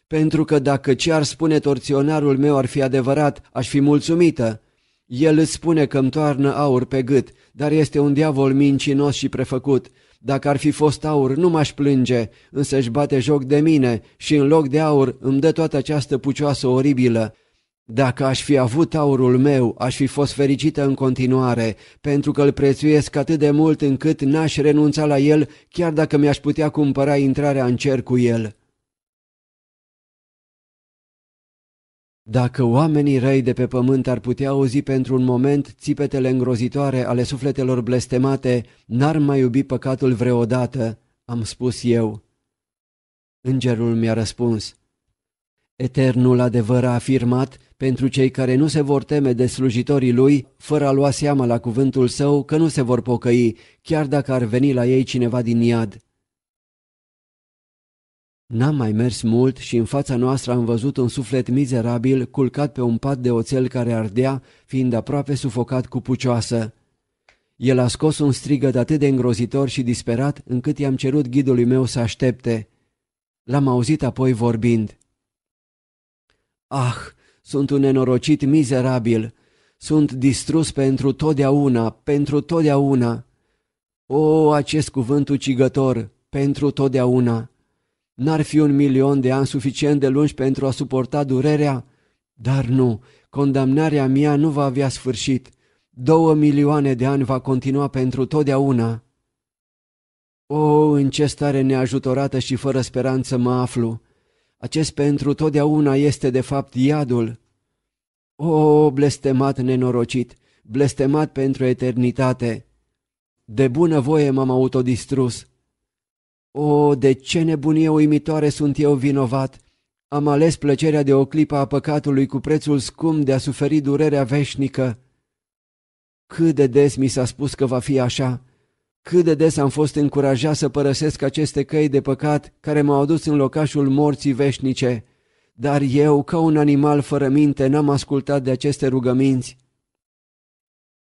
[SPEAKER 1] Pentru că dacă ce ar spune torționarul meu ar fi adevărat, aș fi mulțumită. El îți spune că îmi toarnă aur pe gât, dar este un diavol mincinos și prefăcut. Dacă ar fi fost aur, nu m-aș plânge, însă își bate joc de mine și în loc de aur îmi dă toată această pucioasă oribilă. Dacă aș fi avut aurul meu, aș fi fost fericită în continuare, pentru că îl prețuiesc atât de mult încât n-aș renunța la el, chiar dacă mi-aș putea cumpăra intrarea în cer cu el. Dacă oamenii răi de pe pământ ar putea auzi pentru un moment țipetele îngrozitoare ale sufletelor blestemate, n-ar mai iubi păcatul vreodată, am spus eu. Îngerul mi-a răspuns. Eternul adevăr a afirmat pentru cei care nu se vor teme de slujitorii lui, fără a lua seama la cuvântul său că nu se vor pocăi, chiar dacă ar veni la ei cineva din iad. N-am mai mers mult și în fața noastră am văzut un suflet mizerabil culcat pe un pat de oțel care ardea, fiind aproape sufocat cu pucioasă. El a scos un strigăt atât de îngrozitor și disperat încât i-am cerut ghidului meu să aștepte. L-am auzit apoi vorbind. Ah, sunt un nenorocit mizerabil, sunt distrus pentru totdeauna, pentru totdeauna. O, acest cuvânt ucigător, pentru totdeauna! N-ar fi un milion de ani suficient de lungi pentru a suporta durerea? Dar nu, condamnarea mea nu va avea sfârșit. Două milioane de ani va continua pentru totdeauna. O, în ce stare neajutorată și fără speranță mă aflu! Acest pentru totdeauna este de fapt iadul. O, blestemat nenorocit, blestemat pentru eternitate! De bună voie m-am autodistrus. O, de ce nebunie uimitoare sunt eu vinovat! Am ales plăcerea de o clipă a păcatului cu prețul scump de a suferi durerea veșnică. Cât de des mi s-a spus că va fi așa, cât de des am fost încurajat să părăsesc aceste căi de păcat care m-au adus în locașul morții veșnice, dar eu, ca un animal fără minte, n-am ascultat de aceste rugăminți.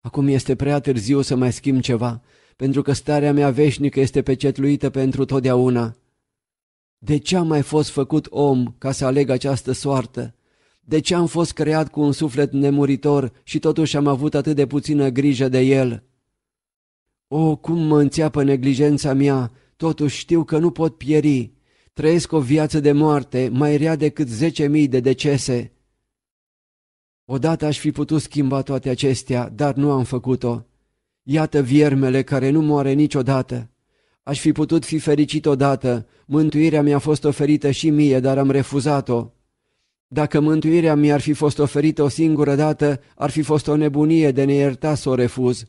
[SPEAKER 1] Acum este prea târziu să mai schimb ceva, pentru că starea mea veșnică este pecetluită pentru totdeauna. De ce am mai fost făcut om ca să aleg această soartă? De ce am fost creat cu un suflet nemuritor și totuși am avut atât de puțină grijă de el?" O, cum mă înțeapă neglijența mea, totuși știu că nu pot pieri. Trăiesc o viață de moarte, mai rea decât zece mii de decese. Odată aș fi putut schimba toate acestea, dar nu am făcut-o. Iată viermele care nu moare niciodată. Aș fi putut fi fericit odată, mântuirea mi-a fost oferită și mie, dar am refuzat-o. Dacă mântuirea mi-ar fi fost oferită o singură dată, ar fi fost o nebunie de neiertat să o refuz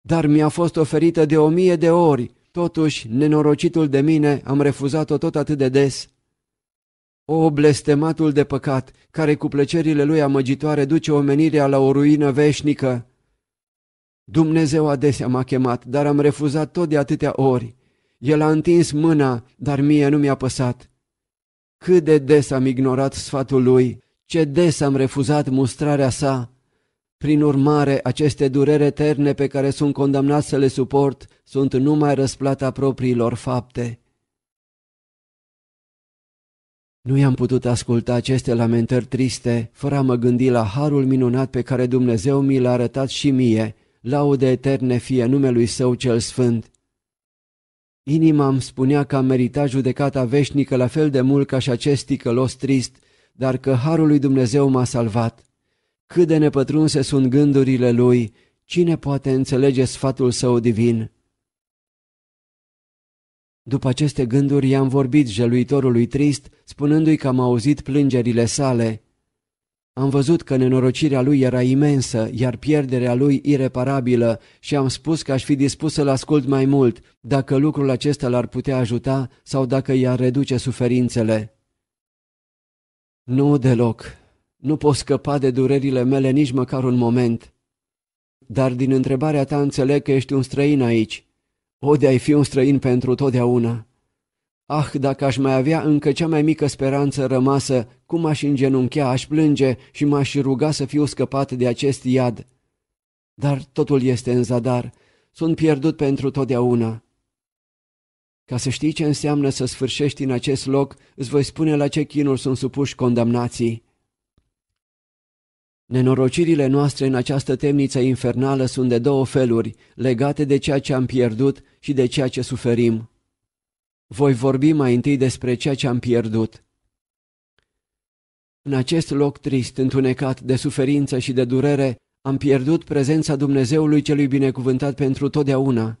[SPEAKER 1] dar mi-a fost oferită de o mie de ori. Totuși, nenorocitul de mine, am refuzat-o tot atât de des. O, blestematul de păcat, care cu plăcerile lui amăgitoare duce omenirea la o ruină veșnică! Dumnezeu adesea m-a chemat, dar am refuzat tot de atâtea ori. El a întins mâna, dar mie nu mi-a păsat. Cât de des am ignorat sfatul lui, ce des am refuzat mustrarea sa! Prin urmare, aceste dureri eterne pe care sunt condamnați să le suport sunt numai răsplata propriilor fapte. Nu i-am putut asculta aceste lamentări triste, fără a mă gândi la harul minunat pe care Dumnezeu mi l-a arătat și mie, laude eterne fie numelui Său cel Sfânt. Inima îmi spunea că am meritat judecata veșnică la fel de mult ca și acest ticălos trist, dar că harul lui Dumnezeu m-a salvat. Cât de nepătrunse sunt gândurile lui, cine poate înțelege sfatul său divin? După aceste gânduri i-am vorbit jeluitorului trist, spunându-i că am auzit plângerile sale. Am văzut că nenorocirea lui era imensă, iar pierderea lui ireparabilă și am spus că aș fi dispus să-l ascult mai mult, dacă lucrul acesta l-ar putea ajuta sau dacă i-ar reduce suferințele. Nu deloc, nu pot scăpa de durerile mele nici măcar un moment. Dar din întrebarea ta înțeleg că ești un străin aici. O, de-ai fi un străin pentru totdeauna. Ah, dacă aș mai avea încă cea mai mică speranță rămasă, cum aș îngenunchea, aș plânge și m-aș ruga să fiu scăpat de acest iad. Dar totul este în zadar. Sunt pierdut pentru totdeauna. Ca să știi ce înseamnă să sfârșești în acest loc, îți voi spune la ce chinuri sunt supuși condamnații. Nenorocirile noastre în această temniță infernală sunt de două feluri, legate de ceea ce am pierdut și de ceea ce suferim. Voi vorbi mai întâi despre ceea ce am pierdut. În acest loc trist, întunecat de suferință și de durere, am pierdut prezența Dumnezeului celui binecuvântat pentru totdeauna.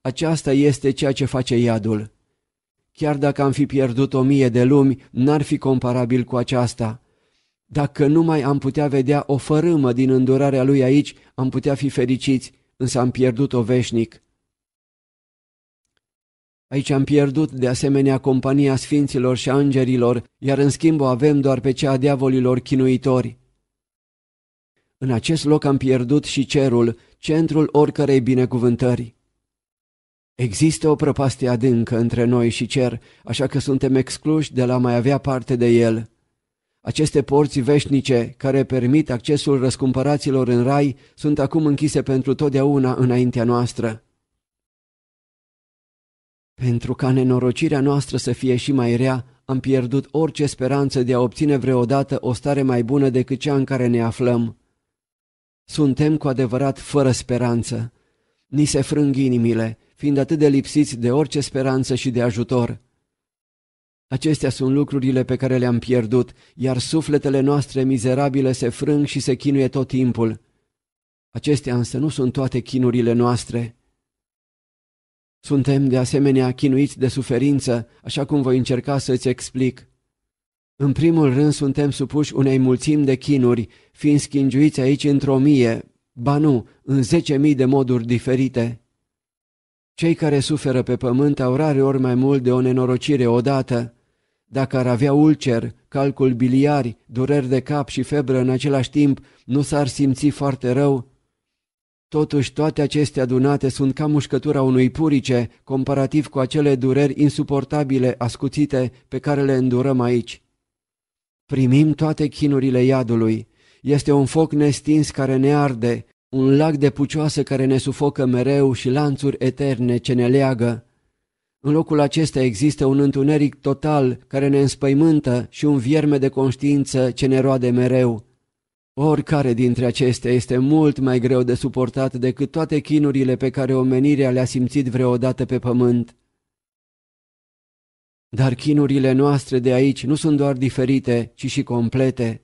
[SPEAKER 1] Aceasta este ceea ce face iadul. Chiar dacă am fi pierdut o mie de lumi, n-ar fi comparabil cu aceasta dacă nu mai am putea vedea o fărâmă din îndurarea lui aici, am putea fi fericiți, însă am pierdut-o veșnic. Aici am pierdut de asemenea compania sfinților și îngerilor, iar în schimb o avem doar pe cea a diavolilor chinuitori. În acest loc am pierdut și cerul, centrul oricărei binecuvântări. Există o prăpastie adâncă între noi și cer, așa că suntem excluși de la mai avea parte de el. Aceste porți veșnice care permit accesul răscumpăraților în rai sunt acum închise pentru totdeauna înaintea noastră. Pentru ca nenorocirea noastră să fie și mai rea, am pierdut orice speranță de a obține vreodată o stare mai bună decât cea în care ne aflăm. Suntem cu adevărat fără speranță. Ni se frâng inimile, fiind atât de lipsiți de orice speranță și de ajutor. Acestea sunt lucrurile pe care le-am pierdut, iar sufletele noastre mizerabile se frâng și se chinuie tot timpul. Acestea însă nu sunt toate chinurile noastre. Suntem de asemenea chinuiți de suferință, așa cum voi încerca să-ți explic. În primul rând suntem supuși unei mulțimi de chinuri, fiind schingiuiți aici într-o mie, ba nu, în zece mii de moduri diferite. Cei care suferă pe pământ au rare ori mai mult de o nenorocire odată. Dacă ar avea ulcer, calcul biliari, dureri de cap și febră în același timp, nu s-ar simți foarte rău? Totuși, toate aceste adunate sunt ca mușcătura unui purice, comparativ cu acele dureri insuportabile, ascuțite, pe care le îndurăm aici. Primim toate chinurile iadului. Este un foc nestins care ne arde, un lac de pucioasă care ne sufocă mereu și lanțuri eterne ce ne leagă. În locul acesta există un întuneric total care ne înspăimântă și un vierme de conștiință ce ne roade mereu. Oricare dintre acestea este mult mai greu de suportat decât toate chinurile pe care omenirea le-a simțit vreodată pe pământ. Dar chinurile noastre de aici nu sunt doar diferite, ci și complete.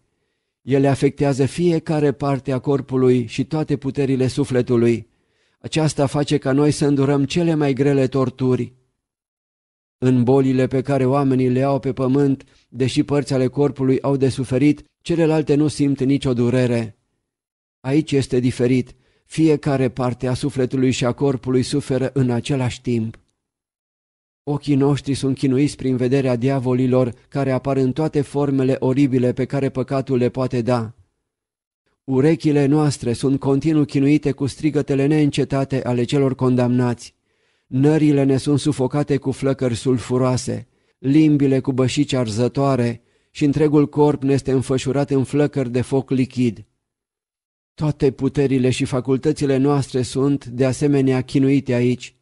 [SPEAKER 1] Ele afectează fiecare parte a corpului și toate puterile sufletului. Aceasta face ca noi să îndurăm cele mai grele torturi. În bolile pe care oamenii le au pe pământ, deși părți ale corpului au de suferit, celelalte nu simt nicio durere. Aici este diferit. Fiecare parte a sufletului și a corpului suferă în același timp. Ochii noștri sunt chinuiți prin vederea diavolilor care apar în toate formele oribile pe care păcatul le poate da. Urechile noastre sunt continuu chinuite cu strigătele neîncetate ale celor condamnați. Nările ne sunt sufocate cu flăcări sulfuroase, limbile cu bășici arzătoare și întregul corp ne este înfășurat în flăcări de foc lichid. Toate puterile și facultățile noastre sunt, de asemenea, chinuite aici.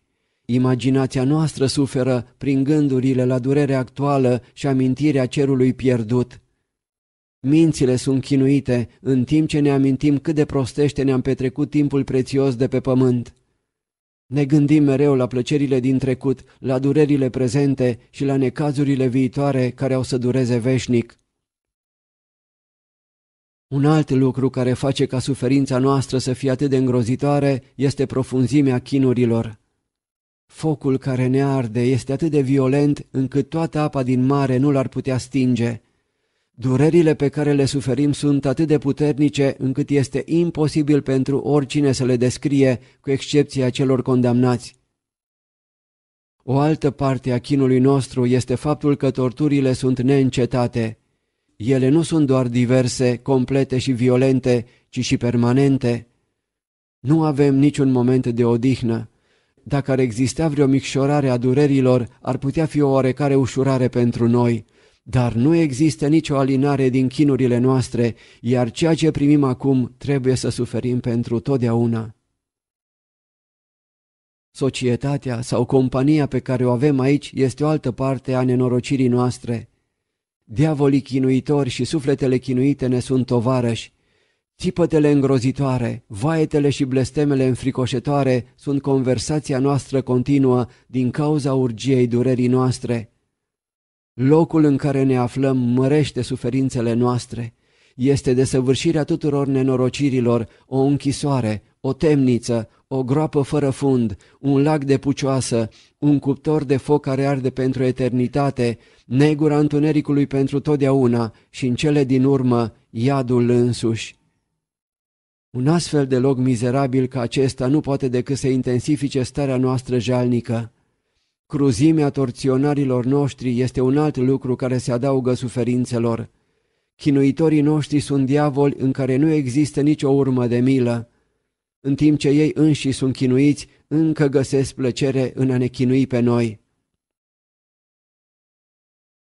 [SPEAKER 1] Imaginația noastră suferă prin gândurile la durerea actuală și amintirea cerului pierdut. Mințile sunt chinuite în timp ce ne amintim cât de prostește ne-am petrecut timpul prețios de pe pământ. Ne gândim mereu la plăcerile din trecut, la durerile prezente și la necazurile viitoare care au să dureze veșnic. Un alt lucru care face ca suferința noastră să fie atât de îngrozitoare este profunzimea chinurilor. Focul care ne arde este atât de violent încât toată apa din mare nu l-ar putea stinge. Durerile pe care le suferim sunt atât de puternice încât este imposibil pentru oricine să le descrie, cu excepția celor condamnați. O altă parte a chinului nostru este faptul că torturile sunt neîncetate. Ele nu sunt doar diverse, complete și violente, ci și permanente. Nu avem niciun moment de odihnă. Dacă ar exista vreo micșorare a durerilor, ar putea fi o oarecare ușurare pentru noi – dar nu există nicio alinare din chinurile noastre, iar ceea ce primim acum trebuie să suferim pentru totdeauna. Societatea sau compania pe care o avem aici este o altă parte a nenorocirii noastre. Diavolii chinuitori și sufletele chinuite ne sunt tovarăși. Țipătele îngrozitoare, vaetele și blestemele înfricoșătoare sunt conversația noastră continuă din cauza urgiei durerii noastre. Locul în care ne aflăm mărește suferințele noastre. Este desăvârșirea tuturor nenorocirilor, o închisoare, o temniță, o groapă fără fund, un lac de pucioasă, un cuptor de foc care arde pentru eternitate, negura întunericului pentru totdeauna și în cele din urmă iadul însuși. Un astfel de loc mizerabil ca acesta nu poate decât să intensifice starea noastră jalnică. Cruzimea torționarilor noștri este un alt lucru care se adaugă suferințelor. Chinuitorii noștri sunt diavoli în care nu există nicio urmă de milă. În timp ce ei înși sunt chinuiți, încă găsesc plăcere în a ne chinui pe noi.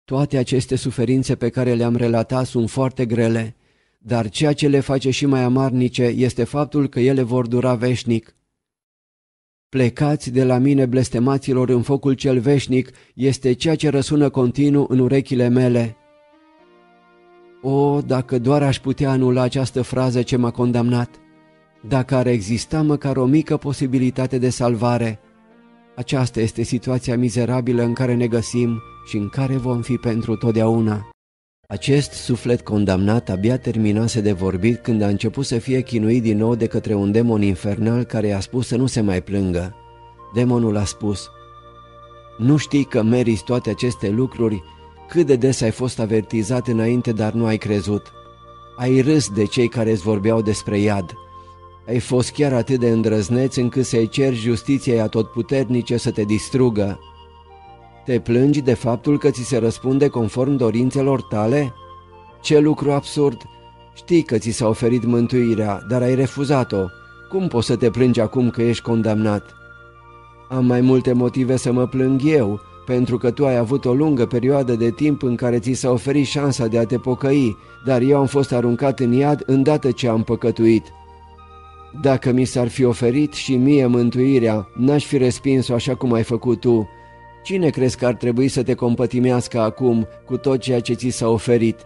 [SPEAKER 1] Toate aceste suferințe pe care le-am relatat sunt foarte grele, dar ceea ce le face și mai amarnice este faptul că ele vor dura veșnic. Plecați de la mine blestemaților în focul cel veșnic este ceea ce răsună continuu în urechile mele. O, dacă doar aș putea anula această frază ce m-a condamnat, dacă ar exista măcar o mică posibilitate de salvare, aceasta este situația mizerabilă în care ne găsim și în care vom fi pentru totdeauna. Acest suflet condamnat abia terminase de vorbit când a început să fie chinuit din nou de către un demon infernal care i-a spus să nu se mai plângă. Demonul a spus, Nu știi că meriți toate aceste lucruri? Cât de des ai fost avertizat înainte, dar nu ai crezut. Ai râs de cei care îți vorbeau despre iad. Ai fost chiar atât de îndrăzneț încât să-i ceri justiției atotputernice să te distrugă. Te plângi de faptul că ți se răspunde conform dorințelor tale? Ce lucru absurd! Știi că ți s-a oferit mântuirea, dar ai refuzat-o. Cum poți să te plângi acum că ești condamnat? Am mai multe motive să mă plâng eu, pentru că tu ai avut o lungă perioadă de timp în care ți s-a oferit șansa de a te pocăi, dar eu am fost aruncat în iad îndată ce am păcătuit. Dacă mi s-ar fi oferit și mie mântuirea, n-aș fi respins-o așa cum ai făcut tu, Cine crezi că ar trebui să te compătimească acum cu tot ceea ce ți s-a oferit?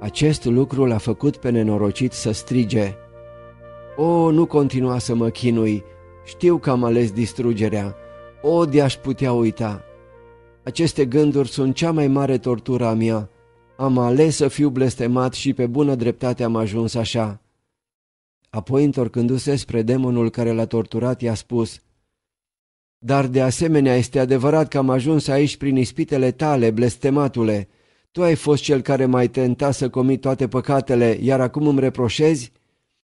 [SPEAKER 1] Acest lucru l-a făcut pe nenorocit să strige. O, nu continua să mă chinui, știu că am ales distrugerea, o, de-aș putea uita. Aceste gânduri sunt cea mai mare tortură a mea, am ales să fiu blestemat și pe bună dreptate am ajuns așa. Apoi, întorcându-se spre demonul care l-a torturat, i-a spus – dar de asemenea este adevărat că am ajuns aici prin ispitele tale, blestematule. Tu ai fost cel care m-ai tentat să comit toate păcatele, iar acum îmi reproșezi?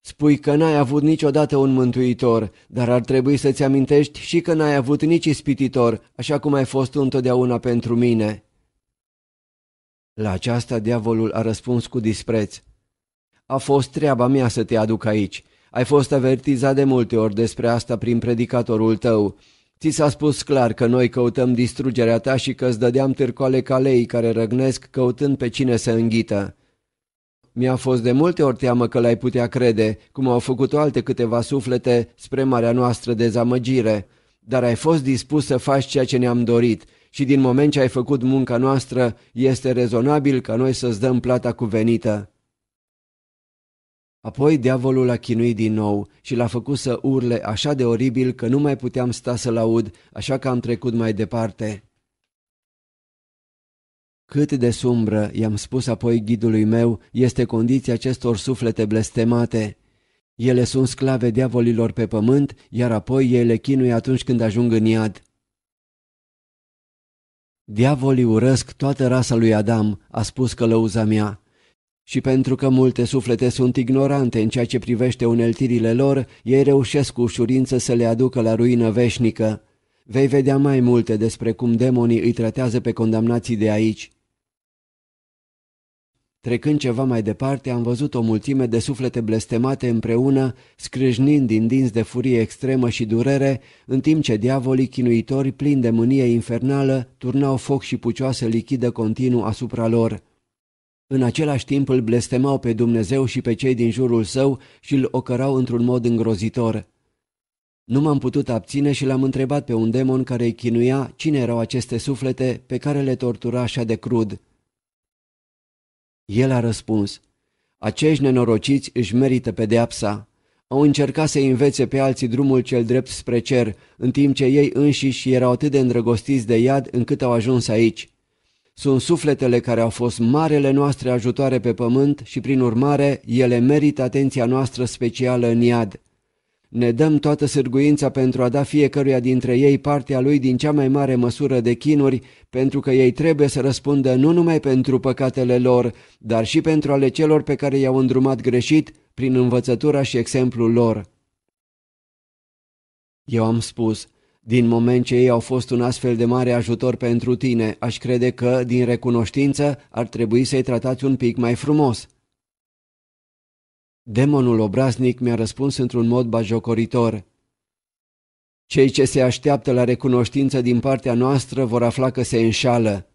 [SPEAKER 1] Spui că n-ai avut niciodată un mântuitor, dar ar trebui să-ți amintești și că n-ai avut nici ispititor, așa cum ai fost întotdeauna pentru mine. La aceasta diavolul a răspuns cu dispreț. A fost treaba mea să te aduc aici. Ai fost avertizat de multe ori despre asta prin predicatorul tău. Ți s-a spus clar că noi căutăm distrugerea ta și că îți dădeam târcoale calei care răgnesc căutând pe cine să înghită. Mi-a fost de multe ori teamă că l-ai putea crede, cum au făcut alte câteva suflete spre marea noastră dezamăgire, dar ai fost dispus să faci ceea ce ne-am dorit și din moment ce ai făcut munca noastră, este rezonabil ca noi să-ți dăm plata cuvenită. Apoi diavolul a chinuit din nou și l-a făcut să urle așa de oribil că nu mai puteam sta să-l aud, așa că am trecut mai departe. Cât de sumbră, i-am spus apoi ghidului meu, este condiția acestor suflete blestemate. Ele sunt sclave diavolilor pe pământ, iar apoi ele chinuie atunci când ajung în iad. Diavolii urăsc toată rasa lui Adam, a spus călăuza mea. Și pentru că multe suflete sunt ignorante în ceea ce privește uneltirile lor, ei reușesc cu ușurință să le aducă la ruină veșnică. Vei vedea mai multe despre cum demonii îi tratează pe condamnații de aici. Trecând ceva mai departe, am văzut o mulțime de suflete blestemate împreună, scrâșnind din dinți de furie extremă și durere, în timp ce diavolii chinuitori, plini de mânie infernală, turnau foc și pucioasă lichidă continuu asupra lor. În același timp îl blestemau pe Dumnezeu și pe cei din jurul său și îl ocărau într-un mod îngrozitor. Nu m-am putut abține și l-am întrebat pe un demon care îi chinuia cine erau aceste suflete pe care le tortura așa de crud. El a răspuns, acești nenorociți își merită pedeapsa. Au încercat să i învețe pe alții drumul cel drept spre cer, în timp ce ei înșiși erau atât de îndrăgostiți de iad încât au ajuns aici. Sunt sufletele care au fost marele noastre ajutoare pe pământ și, prin urmare, ele merită atenția noastră specială în iad. Ne dăm toată sârguința pentru a da fiecăruia dintre ei partea lui din cea mai mare măsură de chinuri, pentru că ei trebuie să răspundă nu numai pentru păcatele lor, dar și pentru ale celor pe care i-au îndrumat greșit prin învățătura și exemplul lor. Eu am spus, din moment ce ei au fost un astfel de mare ajutor pentru tine, aș crede că, din recunoștință, ar trebui să-i tratați un pic mai frumos. Demonul obraznic mi-a răspuns într-un mod bajocoritor. Cei ce se așteaptă la recunoștință din partea noastră vor afla că se înșală.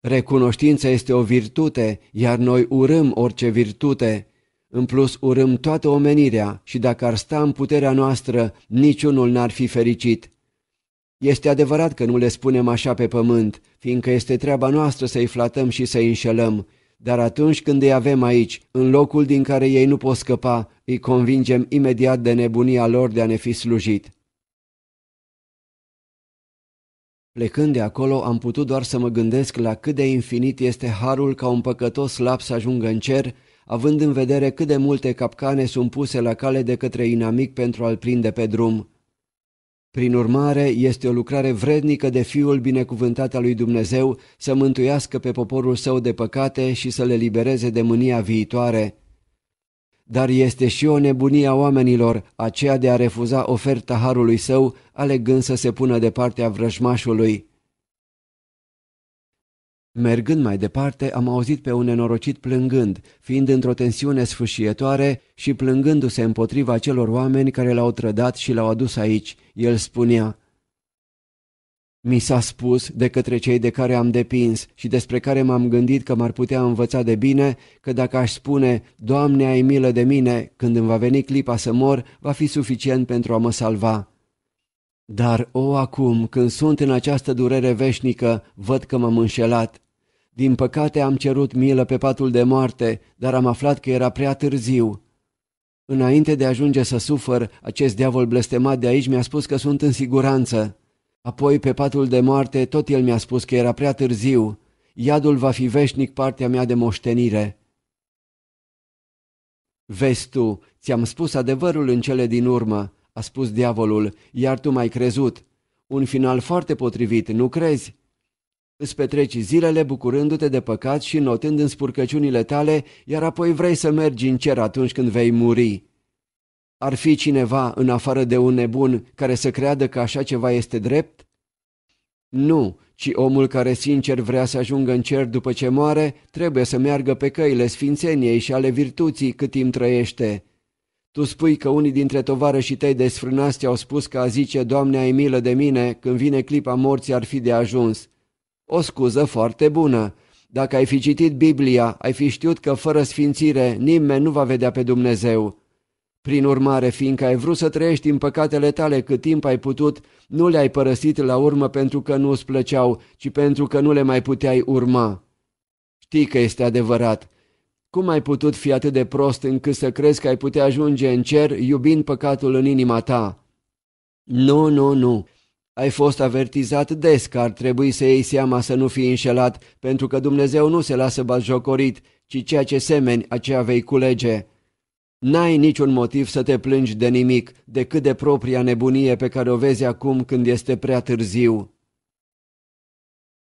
[SPEAKER 1] Recunoștința este o virtute, iar noi urâm orice virtute. În plus urâm toată omenirea și dacă ar sta în puterea noastră, niciunul n-ar fi fericit. Este adevărat că nu le spunem așa pe pământ, fiindcă este treaba noastră să-i flatăm și să-i înșelăm, dar atunci când îi avem aici, în locul din care ei nu pot scăpa, îi convingem imediat de nebunia lor de a ne fi slujit. Plecând de acolo, am putut doar să mă gândesc la cât de infinit este harul ca un păcătos slab să ajungă în cer, având în vedere cât de multe capcane sunt puse la cale de către inamic pentru a-l prinde pe drum. Prin urmare, este o lucrare vrednică de Fiul binecuvântat al lui Dumnezeu să mântuiască pe poporul său de păcate și să le libereze de mânia viitoare. Dar este și o nebunie a oamenilor, aceea de a refuza oferta harului său, alegând să se pună de partea vrăjmașului. Mergând mai departe, am auzit pe un nenorocit plângând, fiind într-o tensiune sfâșietoare și plângându-se împotriva celor oameni care l-au trădat și l-au adus aici. El spunea, Mi s-a spus de către cei de care am depins și despre care m-am gândit că m-ar putea învăța de bine, că dacă aș spune, Doamne, ai milă de mine, când îmi va veni clipa să mor, va fi suficient pentru a mă salva. Dar, o, oh, acum, când sunt în această durere veșnică, văd că m-am înșelat. Din păcate am cerut milă pe patul de moarte, dar am aflat că era prea târziu. Înainte de a ajunge să sufăr, acest diavol blestemat de aici mi-a spus că sunt în siguranță. Apoi, pe patul de moarte, tot el mi-a spus că era prea târziu. Iadul va fi veșnic partea mea de moștenire. Vezi tu, ți-am spus adevărul în cele din urmă, a spus diavolul, iar tu m-ai crezut. Un final foarte potrivit, nu crezi? Îți petreci zilele bucurându-te de păcat și notând în spurcăciunile tale, iar apoi vrei să mergi în cer atunci când vei muri. Ar fi cineva, în afară de un nebun, care să creadă că așa ceva este drept? Nu, ci omul care sincer vrea să ajungă în cer după ce moare, trebuie să meargă pe căile sfințeniei și ale virtuții cât timp trăiește. Tu spui că unii dintre tovarășii tăi desfrânați au spus că a zice, Doamne, ai milă de mine, când vine clipa morții ar fi de ajuns. O scuză foarte bună. Dacă ai fi citit Biblia, ai fi știut că fără sfințire nimeni nu va vedea pe Dumnezeu. Prin urmare, fiindcă ai vrut să trăiești în păcatele tale cât timp ai putut, nu le-ai părăsit la urmă pentru că nu îți plăceau, ci pentru că nu le mai puteai urma. Știi că este adevărat. Cum ai putut fi atât de prost încât să crezi că ai putea ajunge în cer iubind păcatul în inima ta? Nu, nu, nu. Ai fost avertizat des că ar trebui să iei seama să nu fii înșelat, pentru că Dumnezeu nu se lasă batjocorit, ci ceea ce semeni, aceea vei culege. N-ai niciun motiv să te plângi de nimic, decât de propria nebunie pe care o vezi acum când este prea târziu.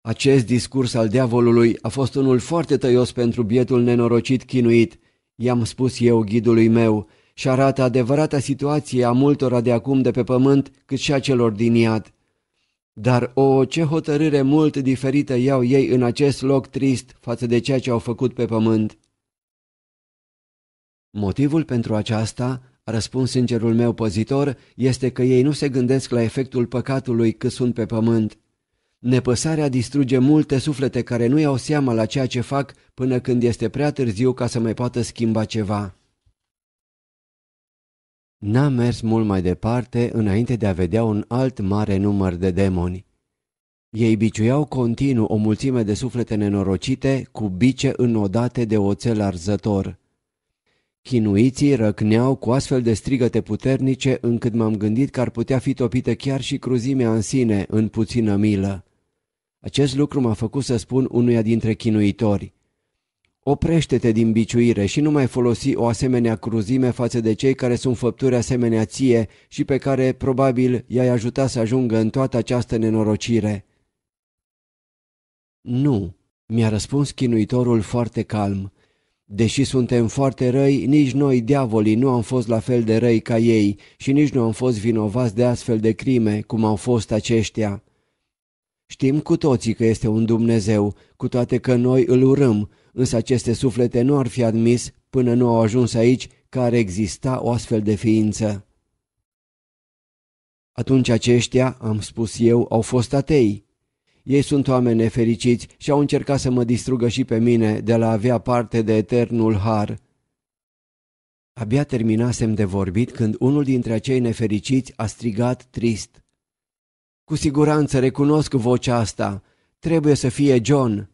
[SPEAKER 1] Acest discurs al diavolului a fost unul foarte tăios pentru bietul nenorocit chinuit, i-am spus eu ghidului meu, și arată adevărata situație a multora de acum de pe pământ, cât și a celor din iad. Dar o, ce hotărâre mult diferită iau ei în acest loc trist față de ceea ce au făcut pe pământ. Motivul pentru aceasta, a răspuns sincerul meu păzitor, este că ei nu se gândesc la efectul păcatului cât sunt pe pământ. Nepăsarea distruge multe suflete care nu iau seama la ceea ce fac până când este prea târziu ca să mai poată schimba ceva n-a mers mult mai departe înainte de a vedea un alt mare număr de demoni. Ei biciuiau continuu o mulțime de suflete nenorocite cu bice înodate de oțel arzător. Chinuiții răcneau cu astfel de strigăte puternice încât m-am gândit că ar putea fi topită chiar și cruzimea în sine, în puțină milă. Acest lucru m-a făcut să spun unuia dintre chinuitori. Oprește-te din biciuire și nu mai folosi o asemenea cruzime față de cei care sunt făpturi asemenea ție și pe care probabil i-ai ajuta să ajungă în toată această nenorocire. Nu, mi-a răspuns chinuitorul foarte calm. Deși suntem foarte răi, nici noi, diavolii, nu am fost la fel de răi ca ei și nici nu am fost vinovați de astfel de crime cum au fost aceștia. Știm cu toții că este un Dumnezeu, cu toate că noi îl urâm însă aceste suflete nu ar fi admis până nu au ajuns aici că ar exista o astfel de ființă. Atunci aceștia, am spus eu, au fost atei. Ei sunt oameni nefericiți și au încercat să mă distrugă și pe mine de la avea parte de eternul har. Abia terminasem de vorbit când unul dintre acei nefericiți a strigat trist. Cu siguranță recunosc vocea asta. Trebuie să fie John.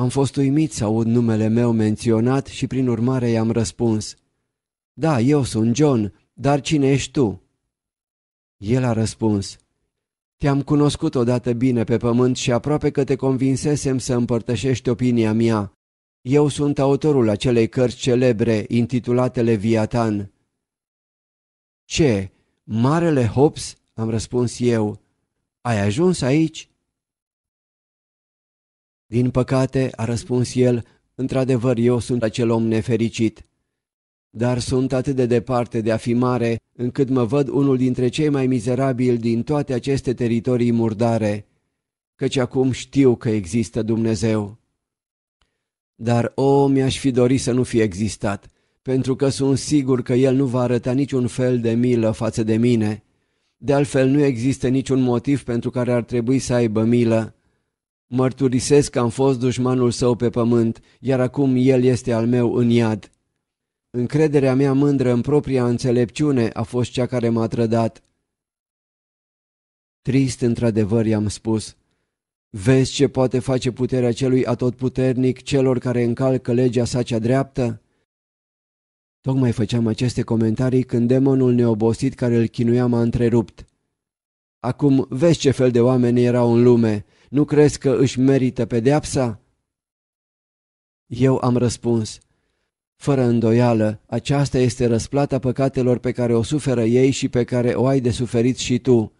[SPEAKER 1] Am fost uimit să aud numele meu menționat și prin urmare i-am răspuns. Da, eu sunt John, dar cine ești tu? El a răspuns. Te-am cunoscut odată bine pe pământ și aproape că te convinsesem să împărtășești opinia mea. Eu sunt autorul acelei cărți celebre intitulate Leviatan. Ce? Marele Hobbes? Am răspuns eu. Ai ajuns aici? Din păcate, a răspuns el, într-adevăr eu sunt acel om nefericit. Dar sunt atât de departe de a fi mare, încât mă văd unul dintre cei mai mizerabili din toate aceste teritorii murdare, căci acum știu că există Dumnezeu. Dar o, mi-aș fi dorit să nu fi existat, pentru că sunt sigur că El nu va arăta niciun fel de milă față de mine. De altfel, nu există niciun motiv pentru care ar trebui să aibă milă. Mărturisesc că am fost dușmanul său pe pământ, iar acum el este al meu în iad. Încrederea mea mândră în propria înțelepciune a fost cea care m-a trădat. Trist într-adevăr i-am spus. Vezi ce poate face puterea celui atotputernic celor care încalcă legea sa cea dreaptă? Tocmai făceam aceste comentarii când demonul neobosit care îl chinuia m-a întrerupt. Acum vezi ce fel de oameni erau în lume nu crezi că își merită pedeapsa? Eu am răspuns, fără îndoială, aceasta este răsplata păcatelor pe care o suferă ei și pe care o ai de suferit și tu.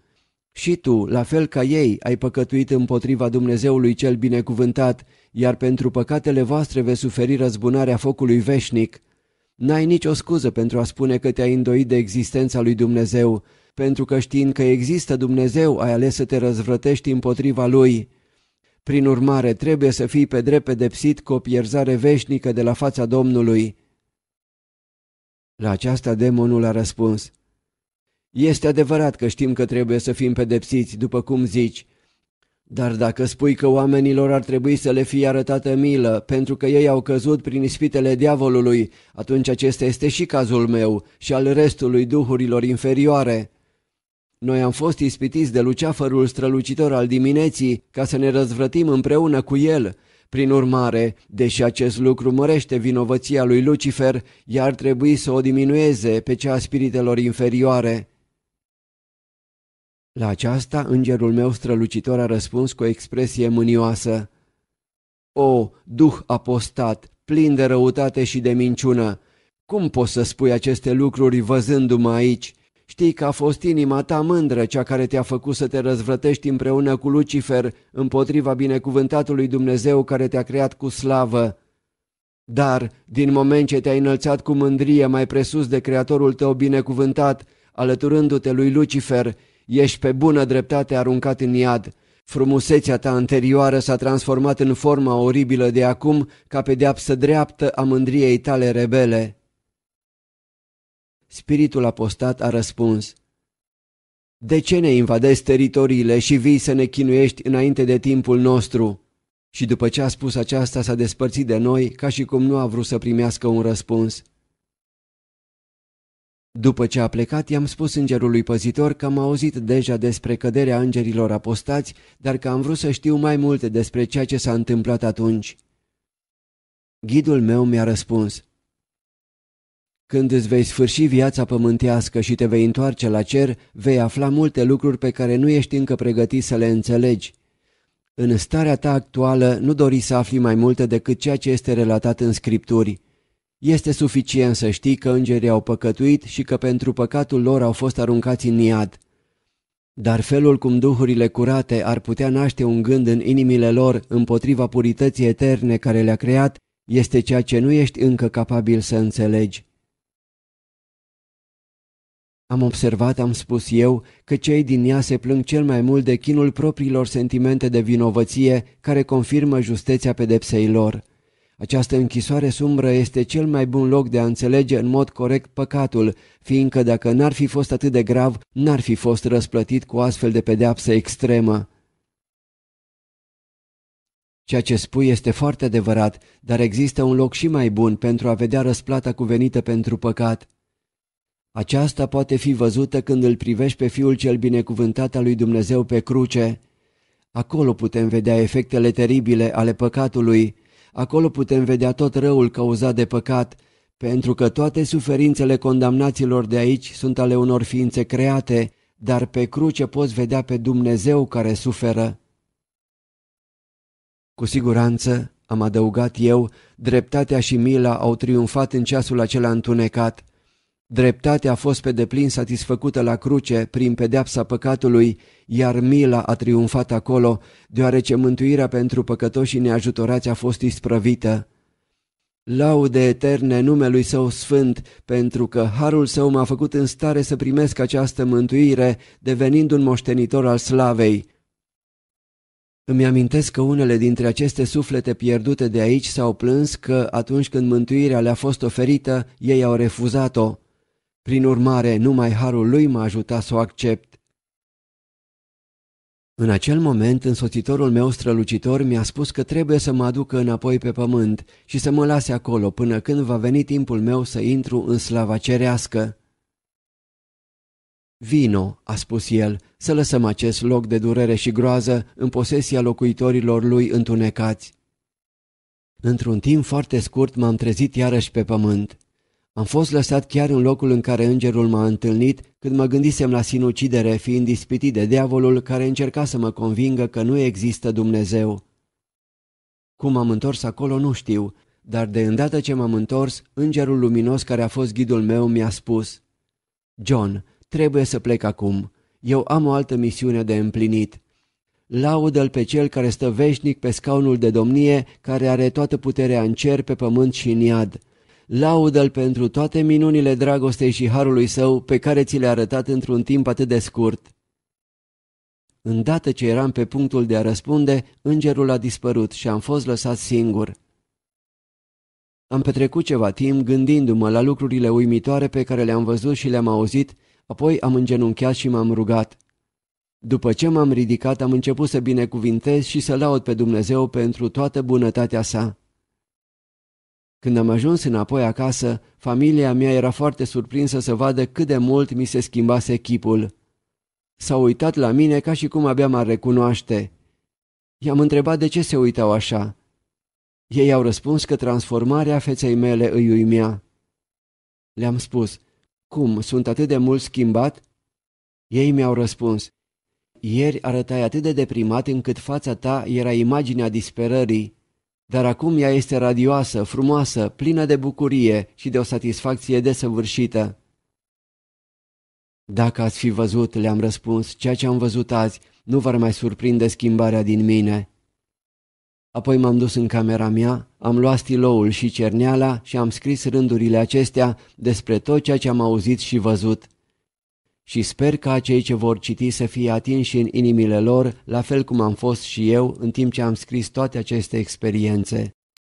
[SPEAKER 1] Și tu, la fel ca ei, ai păcătuit împotriva Dumnezeului cel binecuvântat, iar pentru păcatele voastre vei suferi răzbunarea focului veșnic. N-ai nicio scuză pentru a spune că te-ai îndoit de existența lui Dumnezeu, pentru că știind că există Dumnezeu, ai ales să te răzvrătești împotriva Lui. Prin urmare, trebuie să fii pe drept pedepsit cu o pierzare veșnică de la fața Domnului. La aceasta demonul a răspuns, Este adevărat că știm că trebuie să fim pedepsiți, după cum zici, dar dacă spui că oamenilor ar trebui să le fie arătată milă, pentru că ei au căzut prin ispitele diavolului, atunci acesta este și cazul meu și al restului duhurilor inferioare. Noi am fost ispitiți de luceafărul strălucitor al dimineții ca să ne răzvrătim împreună cu el. Prin urmare, deși acest lucru mărește vinovăția lui Lucifer, iar ar trebui să o diminueze pe cea a spiritelor inferioare. La aceasta, îngerul meu strălucitor a răspuns cu o expresie mânioasă. O, duh apostat, plin de răutate și de minciună! Cum poți să spui aceste lucruri văzându-mă aici? Știi că a fost inima ta mândră cea care te-a făcut să te răzvrătești împreună cu Lucifer împotriva binecuvântatului Dumnezeu care te-a creat cu slavă. Dar, din moment ce te-ai înălțat cu mândrie mai presus de Creatorul tău binecuvântat, alăturându-te lui Lucifer, ești pe bună dreptate aruncat în iad. Frumusețea ta anterioară s-a transformat în forma oribilă de acum ca pedeapsă dreaptă a mândriei tale rebele spiritul apostat a răspuns, De ce ne invadezi teritoriile și vii să ne chinuiești înainte de timpul nostru? Și după ce a spus aceasta s-a despărțit de noi ca și cum nu a vrut să primească un răspuns. După ce a plecat, i-am spus îngerului păzitor că am auzit deja despre căderea îngerilor apostați, dar că am vrut să știu mai multe despre ceea ce s-a întâmplat atunci. Ghidul meu mi-a răspuns, când îți vei sfârși viața pământească și te vei întoarce la cer, vei afla multe lucruri pe care nu ești încă pregătit să le înțelegi. În starea ta actuală nu dori să afli mai multe decât ceea ce este relatat în Scripturi. Este suficient să știi că îngerii au păcătuit și că pentru păcatul lor au fost aruncați în iad. Dar felul cum duhurile curate ar putea naște un gând în inimile lor împotriva purității eterne care le-a creat este ceea ce nu ești încă capabil să înțelegi. Am observat, am spus eu, că cei din ea se plâng cel mai mult de chinul propriilor sentimente de vinovăție care confirmă justeția pedepsei lor. Această închisoare sumbră este cel mai bun loc de a înțelege în mod corect păcatul, fiindcă dacă n-ar fi fost atât de grav, n-ar fi fost răsplătit cu astfel de pedeapsă extremă. Ceea ce spui este foarte adevărat, dar există un loc și mai bun pentru a vedea răsplata cuvenită pentru păcat. Aceasta poate fi văzută când îl privești pe Fiul cel binecuvântat al lui Dumnezeu pe cruce. Acolo putem vedea efectele teribile ale păcatului, acolo putem vedea tot răul cauzat de păcat, pentru că toate suferințele condamnaților de aici sunt ale unor ființe create, dar pe cruce poți vedea pe Dumnezeu care suferă. Cu siguranță, am adăugat eu, dreptatea și mila au triumfat în ceasul acela întunecat. Dreptatea a fost pe deplin satisfăcută la cruce prin pedeapsa păcatului, iar mila a triumfat acolo, deoarece mântuirea pentru păcătoșii neajutorați a fost isprăvită. Laude eterne numelui său sfânt, pentru că harul său m-a făcut în stare să primesc această mântuire, devenind un moștenitor al slavei. Îmi amintesc că unele dintre aceste suflete pierdute de aici s-au plâns că, atunci când mântuirea le-a fost oferită, ei au refuzat-o. Prin urmare, numai harul lui m-a ajutat să o accept. În acel moment, însoțitorul meu strălucitor mi-a spus că trebuie să mă aducă înapoi pe pământ și să mă lase acolo până când va veni timpul meu să intru în slava cerească. Vino, a spus el, să lăsăm acest loc de durere și groază în posesia locuitorilor lui întunecați. Într-un timp foarte scurt m-am trezit iarăși pe pământ. Am fost lăsat chiar în locul în care îngerul m-a întâlnit când mă gândisem la sinucidere fiind dispitit de diavolul care încerca să mă convingă că nu există Dumnezeu. Cum am întors acolo nu știu, dar de îndată ce m-am întors, îngerul luminos care a fost ghidul meu mi-a spus John, trebuie să plec acum. Eu am o altă misiune de împlinit. Laudă-l pe cel care stă veșnic pe scaunul de domnie, care are toată puterea în cer, pe pământ și în iad. Laudă-L pentru toate minunile dragostei și harului său pe care ți le-a arătat într-un timp atât de scurt. Îndată ce eram pe punctul de a răspunde, îngerul a dispărut și am fost lăsat singur. Am petrecut ceva timp gândindu-mă la lucrurile uimitoare pe care le-am văzut și le-am auzit, apoi am îngenunchiat și m-am rugat. După ce m-am ridicat, am început să binecuvintez și să laud pe Dumnezeu pentru toată bunătatea sa. Când am ajuns înapoi acasă, familia mea era foarte surprinsă să vadă cât de mult mi se schimbase chipul. S-a uitat la mine ca și cum abia m-ar recunoaște. I-am întrebat de ce se uitau așa. Ei au răspuns că transformarea feței mele îi uimea. Le-am spus, cum, sunt atât de mult schimbat? Ei mi-au răspuns, ieri arătai atât de deprimat încât fața ta era imaginea disperării. Dar acum ea este radioasă, frumoasă, plină de bucurie și de o satisfacție desăvârșită. Dacă ați fi văzut, le-am răspuns, ceea ce am văzut azi, nu v-ar mai surprinde schimbarea din mine. Apoi m-am dus în camera mea, am luat stiloul și cerneala și am scris rândurile acestea despre tot ceea ce am auzit și văzut și sper ca cei ce vor citi să fie atinși în inimile lor, la fel cum am fost și eu în timp ce am scris toate aceste experiențe.